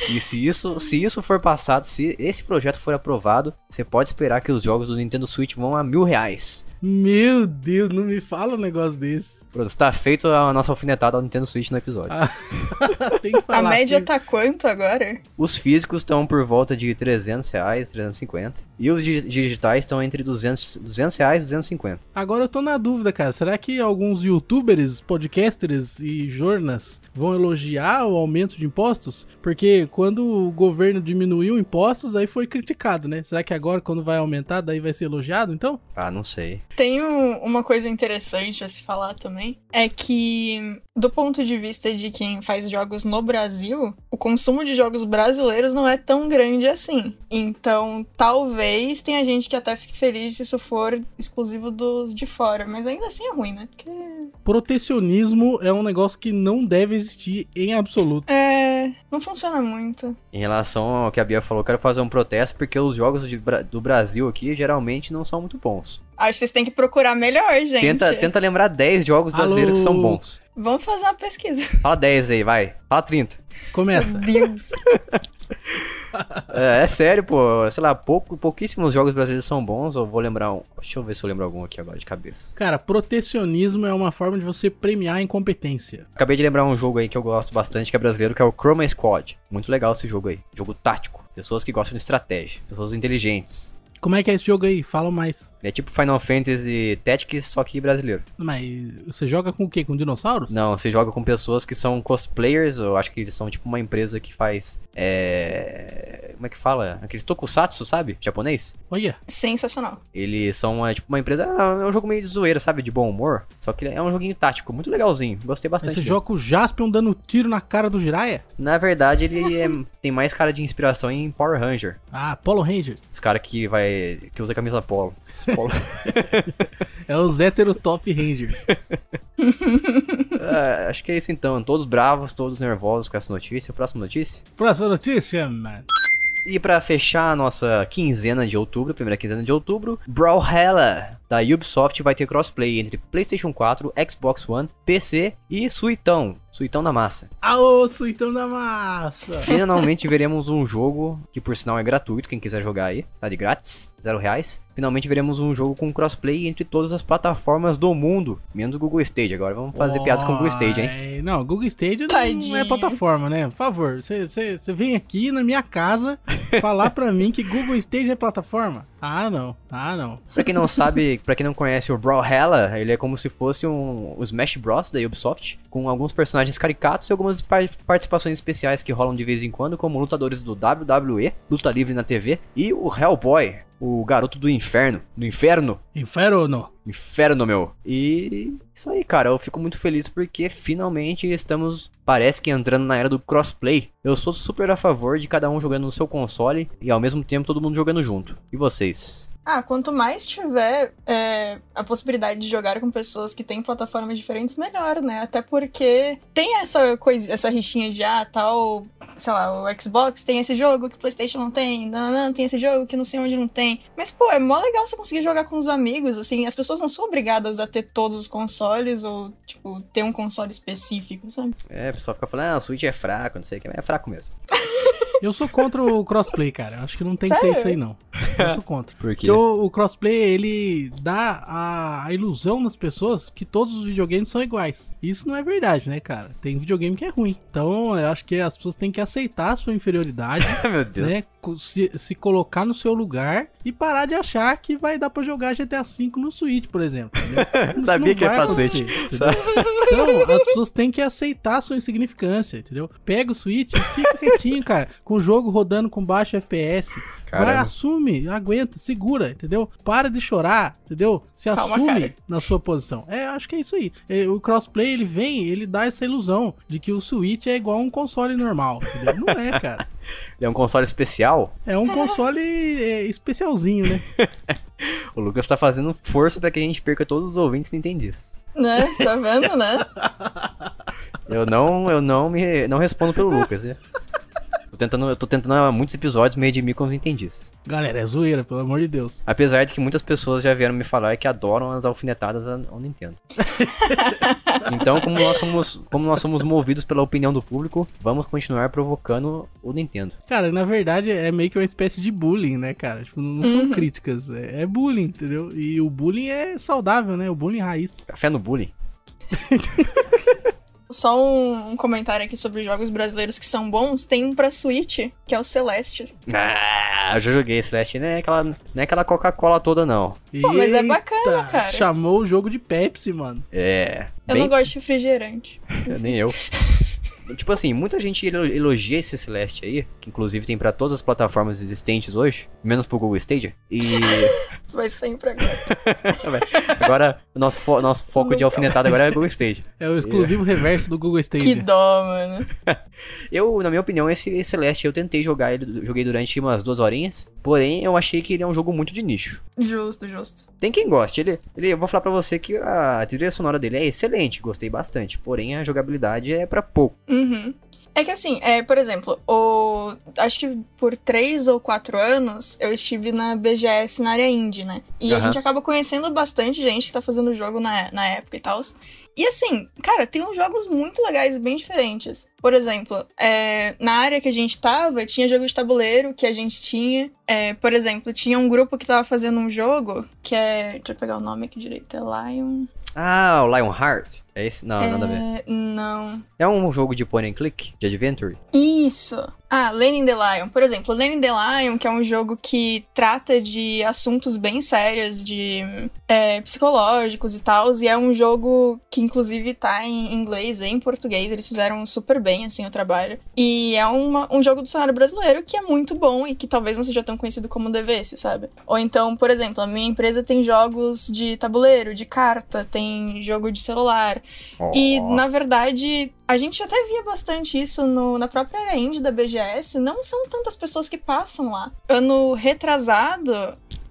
E se isso, se isso for passado, se esse projeto for aprovado, você pode esperar que os jogos do Nintendo Switch vão a mil reais. Meu Deus, não me fala um negócio desse. Está feito a nossa alfinetada ao Nintendo Switch no episódio. Ah, a média tá quanto agora? Os físicos estão por volta de 300 reais, 350. E os digitais estão entre 200, 200 reais e 250. Agora eu tô na dúvida, cara. Será que alguns youtubers, podcasters e jornas vão elogiar o aumento de impostos? Porque quando o governo diminuiu impostos, aí foi criticado, né? Será que agora, quando vai aumentar, daí vai ser elogiado, então? Ah, não sei. Tem um, uma coisa interessante a se falar também também, é que, do ponto de vista de quem faz jogos no Brasil, o consumo de jogos brasileiros não é tão grande assim. Então, talvez tenha gente que até fique feliz se isso for exclusivo dos de fora, mas ainda assim é ruim, né? Porque protecionismo é um negócio que não deve existir em absoluto. É, não funciona muito. Em relação ao que a Bia falou, quero fazer um protesto porque os jogos de, do Brasil aqui geralmente não são muito bons. Acho que vocês têm que procurar melhor, gente. Tenta, tenta lembrar 10 jogos Alô. brasileiros que são bons. Vamos fazer uma pesquisa. Fala 10 aí, vai. Fala 30. Começa. Meu Deus. é, é, sério, pô. Sei lá, pouco, pouquíssimos jogos brasileiros são bons. Eu vou lembrar um. Deixa eu ver se eu lembro algum aqui agora de cabeça. Cara, protecionismo é uma forma de você premiar a incompetência. Acabei de lembrar um jogo aí que eu gosto bastante, que é brasileiro, que é o Chroma Squad. Muito legal esse jogo aí. Jogo tático. Pessoas que gostam de estratégia. Pessoas inteligentes. Como é que é esse jogo aí? Fala mais. É tipo Final Fantasy Tactics, só que brasileiro. Mas você joga com o quê? Com dinossauros? Não, você joga com pessoas que são cosplayers, eu acho que eles são tipo uma empresa que faz. É... Como é que fala? Aqueles tokusatsu, sabe? Japonês? Olha. Sensacional. Eles são é, tipo uma empresa. Ah, é um jogo meio de zoeira, sabe? De bom humor. Só que é um joguinho tático, muito legalzinho. Gostei bastante. Mas você joga o Jaspion dando tiro na cara do Jiraiya? Na verdade, ele é... tem mais cara de inspiração em Power Ranger. Ah, Polo Rangers. Os caras que vai que usa camisa polo. polo. é os hétero top rangers. é, acho que é isso então. Todos bravos, todos nervosos com essa notícia. Próxima notícia? Próxima notícia, mano. E para fechar a nossa quinzena de outubro, primeira quinzena de outubro, Brawlhalla da Ubisoft vai ter crossplay entre PlayStation 4, Xbox One, PC e Suitão. Suitão da massa. Alô, Suitão da massa! Finalmente veremos um jogo que, por sinal, é gratuito, quem quiser jogar aí, tá de grátis, zero reais. Finalmente veremos um jogo com crossplay entre todas as plataformas do mundo, menos o Google Stage. Agora vamos fazer oh, piadas com o Google Stage, hein? Não, Google Stage não é plataforma, né? Por favor, você vem aqui na minha casa falar pra mim que Google Stage é plataforma. Ah, não. Ah, não. Pra quem não sabe, pra quem não conhece o Brawlhalla, ele é como se fosse um, Smash Bros. da Ubisoft, com alguns personagens caricatos e algumas par participações especiais que rolam de vez em quando, como lutadores do WWE, Luta Livre na TV e o Hellboy, o Garoto do Inferno. Do Inferno? Inferno. Inferno, meu. E isso aí, cara. Eu fico muito feliz porque finalmente estamos, parece que entrando na era do crossplay. Eu sou super a favor de cada um jogando no seu console e ao mesmo tempo todo mundo jogando junto. E vocês? Ah, quanto mais tiver é, a possibilidade de jogar com pessoas que têm plataformas diferentes, melhor, né? Até porque tem essa coisa, essa rixinha de ah, tal, sei lá, o Xbox tem esse jogo que o PlayStation não tem, não, não, tem esse jogo que não sei onde não tem. Mas pô, é mó legal você conseguir jogar com os amigos, assim, as pessoas não são obrigadas a ter todos os consoles ou tipo ter um console específico, sabe? É, o pessoal fica falando, ah, o Switch é fraco, não sei o que, mas é fraco mesmo. Eu sou contra o crossplay, cara. Acho que não tem Sério? que ter isso aí, não. Eu sou contra. Por quê? Porque o, o crossplay, ele dá a, a, ilusão nas pessoas que todos os videogames são iguais. Isso não é verdade, né, cara? Tem videogame que é ruim. Então, eu acho que as pessoas têm que aceitar a sua inferioridade. Meu Deus. Né? Se, se colocar no seu lugar e parar de achar que vai dar pra jogar GTA V no Switch, por exemplo. Sabia que é pra Então, as pessoas têm que aceitar a sua insignificância, entendeu? Pega o Switch e fica quietinho, cara com o jogo rodando com baixo FPS. Vai, assume, aguenta, segura, entendeu? Para de chorar, entendeu? Se Calma, assume cara. na sua posição. É, acho que é isso aí. É, o crossplay, ele vem, ele dá essa ilusão de que o Switch é igual a um console normal, entendeu? Não é, cara. é um console especial? É um console é, especialzinho, né? o Lucas tá fazendo força para que a gente perca todos os ouvintes nintendistas. Né? Você tá vendo, né? eu não, eu não me não respondo pelo Lucas, né? Tô tentando, eu tô tentando há muitos episódios meio de mim quando eu entendi isso. Galera, é zoeira, pelo amor de Deus. Apesar de que muitas pessoas já vieram me falar que adoram as alfinetadas ao Nintendo. então, como nós, somos, como nós somos movidos pela opinião do público, vamos continuar provocando o Nintendo. Cara, na verdade é meio que uma espécie de bullying, né, cara? Tipo, não são uhum. críticas, é, é bullying, entendeu? E o bullying é saudável, né? O bullying raiz. Café no bullying. Só um, comentário aqui sobre jogos brasileiros que são bons. Tem um pra Switch, que é o Celeste. Ah, eu já joguei Celeste. Não é aquela, é aquela Coca-Cola toda, não. Pô, mas é bacana, cara. Chamou o jogo de Pepsi, mano. É. Eu bem... não gosto de refrigerante. nem eu. Tipo assim, muita gente elogia esse Celeste aí, que inclusive tem para todas as plataformas existentes hoje, menos pro Google Stadia. E. Vai sempre agora. agora, nosso, fo nosso foco de alfinetada agora é o Google Stadia. É o exclusivo reverso do Google Stadia. Que dó, mano. eu, na minha opinião, esse, esse Celeste eu tentei jogar ele, joguei durante umas duas horinhas. Porém, eu achei que ele é um jogo muito de nicho. Justo, justo. Tem quem goste. Ele, ele eu vou falar para você que a trilha sonora dele é excelente, gostei bastante. Porém, a jogabilidade é para pouco. Uhum. É que assim, é, por exemplo, o, acho que por três ou quatro anos eu estive na BGS na área indie, né? E uhum. a gente acaba conhecendo bastante gente que tá fazendo o jogo na, na época e tal. E assim, cara, tem uns jogos muito legais, bem diferentes. Por exemplo, é, na área que a gente tava, tinha jogo de tabuleiro que a gente tinha. É, por exemplo, tinha um grupo que tava fazendo um jogo que é. Deixa eu pegar o nome aqui direito, é Lion. Ah, o Lionheart. É esse? Não, é... nada a ver. É, não. É um jogo de point and click? De adventure? Isso. Ah, Lenin the Lion. Por exemplo, Lenin the Lion, que é um jogo que trata de assuntos bem sérios, de é, psicológicos e tal. E é um jogo que, inclusive, tá em inglês e em português. Eles fizeram super bem, assim, o trabalho. E é uma, um jogo do cenário brasileiro que é muito bom e que talvez não seja tão conhecido como devesse, sabe? Ou então, por exemplo, a minha empresa tem jogos de tabuleiro, de carta, tem jogo de celular. Oh. E, na verdade, a gente até via bastante isso no, na própria área indie da BGS. Não são tantas pessoas que passam lá. Ano retrasado,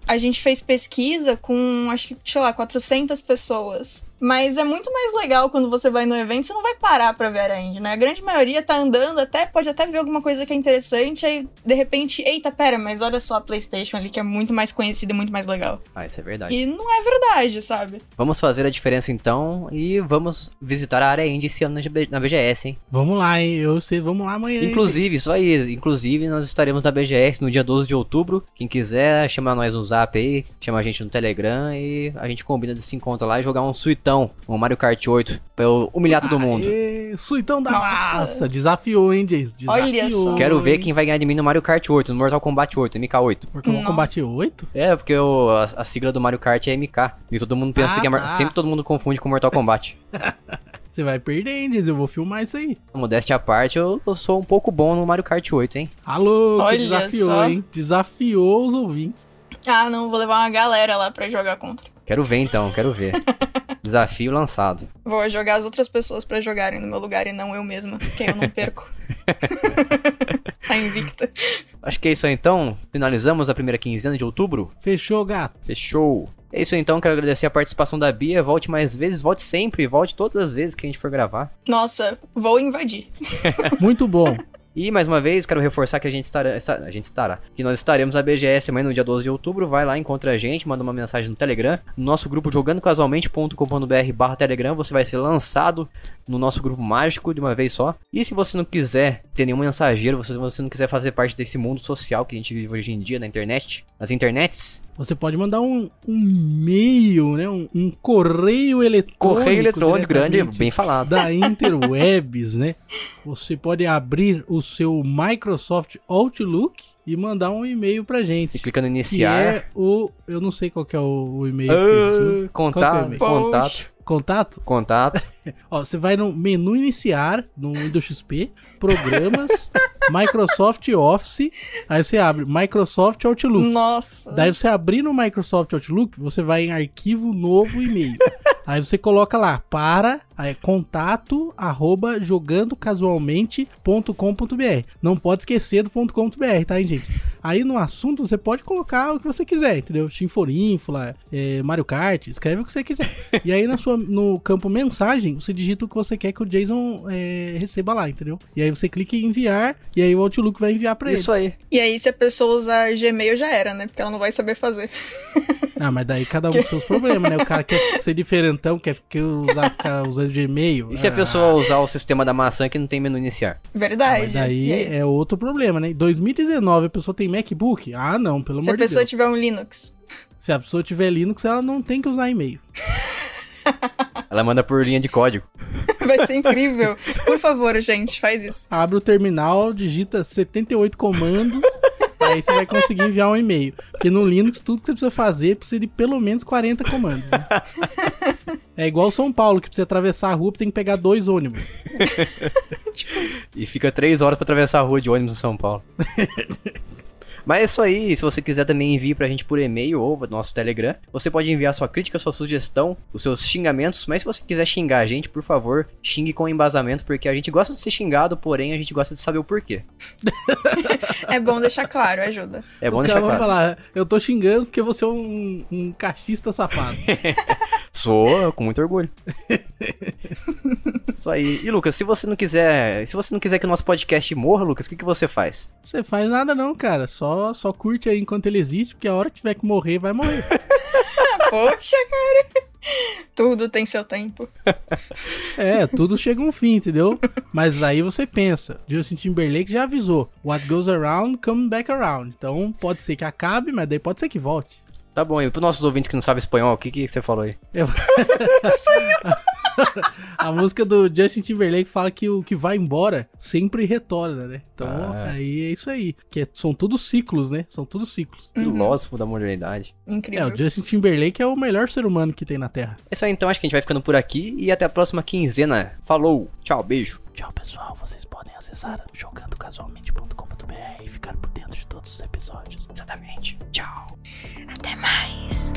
a gente fez pesquisa com, acho que, sei lá, 400 pessoas. Mas é muito mais legal quando você vai no evento, você não vai parar pra ver a end, né? A grande maioria tá andando, até pode até ver alguma coisa que é interessante, aí de repente, eita, pera, mas olha só a PlayStation ali que é muito mais conhecida e muito mais legal. Ah, isso é verdade. E não é verdade, sabe? Vamos fazer a diferença então e vamos visitar a área indie esse ano na BGS, hein? Vamos lá, hein? Eu sei, vamos lá amanhã. Inclusive, só isso aí, inclusive nós estaremos na BGS no dia 12 de outubro. Quem quiser, chama nós no zap aí, chama a gente no Telegram e a gente combina de se encontrar lá e jogar um Sweet Suitão, o Mario Kart 8, pra eu humilhar todo mundo. Aê, suitão da Nossa. massa! Desafiou, hein, Jason? Desafiou. Olha só. Quero ver quem vai ganhar de mim no Mario Kart 8, no Mortal Kombat 8, MK8. Mortal Kombat 8? É, porque o, a, a, sigla do Mario Kart é MK. E todo mundo pensa ah, que é. Tá. Sempre todo mundo confunde com Mortal Kombat. Você vai perder, hein, Diz? Eu vou filmar isso aí. Modéstia à parte, eu, eu, sou um pouco bom no Mario Kart 8, hein? Alô, Olha desafiou, só. hein? Desafiou os ouvintes. Ah, não, vou levar uma galera lá pra jogar contra. Quero ver então, quero ver. Desafio lançado. Vou jogar as outras pessoas para jogarem no meu lugar e não eu mesma, que eu não perco. Sai invicta. Acho que é isso aí então. Finalizamos a primeira quinzena de outubro. Fechou, gato. Fechou. É isso então, quero agradecer a participação da Bia. Volte mais vezes, volte sempre, volte todas as vezes que a gente for gravar. Nossa, vou invadir. Muito bom. E mais uma vez, quero reforçar que a gente estará, a gente estará, que nós estaremos na BGS amanhã no dia 12 de outubro, vai lá, encontra a gente, manda uma mensagem no Telegram, no nosso grupo jogandocasualmente.com.br/telegram, você vai ser lançado no nosso grupo mágico de uma vez só. E se você não quiser ter nenhum mensageiro, se você não quiser fazer parte desse mundo social que a gente vive hoje em dia na internet, nas internets, você pode mandar um e-mail, né? Um, um, correio eletrônico. Correio eletrônico grande, bem falado. Da Interwebs, né? Você pode abrir os seu Microsoft Outlook e mandar um e-mail pra gente. Você clica no iniciar. é o. Eu não sei qual que é o, o e-mail. Uh, contato, é contato. Contato? Contato. Ó, você vai no menu iniciar, no Windows XP, programas, Microsoft Office, aí você abre Microsoft Outlook. Nossa. Daí você abrir no Microsoft Outlook, você vai em arquivo novo e-mail. Aí você coloca lá, para, aí é contato, arroba, jogandocasualmente.com.br. Não pode esquecer do .com.br, tá, hein, gente? Aí no assunto você pode colocar o que você quiser, entendeu? Chinforinfo, é, Mario Kart, escreve o que você quiser. E aí na sua, no campo mensagem, você digita o que você quer que o JSON é, receba lá, entendeu? E aí você clica em enviar, e aí o Outlook vai enviar pra Isso ele. Isso aí. E aí, se a pessoa usar Gmail, já era, né? Porque ela não vai saber fazer. Ah, mas daí cada um com seus problemas, né? O cara quer ser diferentão, quer usar, ficar usando Gmail. E se a ah. pessoa usar o sistema da maçã que não tem menu iniciar? Verdade. Ah, mas daí é outro problema, né? Em 2019 a pessoa tem MacBook? Ah, não, pelo se amor de Deus. Se a pessoa tiver um Linux. Se a pessoa tiver Linux, ela não tem que usar e-mail. Ela manda por linha de código. Vai ser incrível. Por favor, gente, faz isso. Abre o terminal, digita 78 comandos. aí você vai conseguir enviar um e-mail. Porque no Linux, tudo que você precisa fazer precisa de pelo menos 40 comandos. Né? É igual São Paulo, que precisa atravessar a rua, tem que pegar dois ônibus. Tipo e fica três horas para atravessar a rua de ônibus em São Paulo. Mas é isso aí. Se você quiser também envie pra gente por e-mail ou no nosso Telegram. Você pode enviar sua crítica, sua sugestão, os seus xingamentos. Mas se você quiser xingar a gente, por favor, xingue com embasamento, porque a gente gosta de ser xingado, porém a gente gosta de saber o porquê. é bom deixar claro, ajuda. É bom os deixar claro. falar, eu tô xingando porque você é um, um cachista safado. Sou, com muito orgulho. Isso aí. E Lucas, se você não quiser, se você não quiser que o nosso podcast morra, Lucas, o que, que você faz? Você faz nada não, cara. Só só, curte aí enquanto ele existe, porque a hora que tiver que morrer, vai morrer. Poxa, cara. Tudo tem seu tempo. é, tudo chega um fim, entendeu? Mas aí você pensa, Justin Timberlake já avisou, what goes around comes back around. Então pode ser que acabe, mas daí pode ser que volte. Tá bom, e para nossos ouvintes que não sabem espanhol, o que, que você falou aí? Eu... espanhol! a música do Justin Timberlake fala que o que vai embora sempre retorna, né? Então ah. aí é isso aí. Que é, são todos ciclos, né? São todos ciclos. Uhum. Filósofo uhum. da modernidade. Incrível. É, o Justin Timberlake é o melhor ser humano que tem na Terra. É isso aí, então. Acho que a gente vai ficando por aqui e até a próxima quinzena. Falou, tchau, beijo. Tchau, pessoal. Vocês podem acessar jogandocasualmente.com.br e ficar por dentro de todos os episódios. Exatamente. Tchau. Até mais.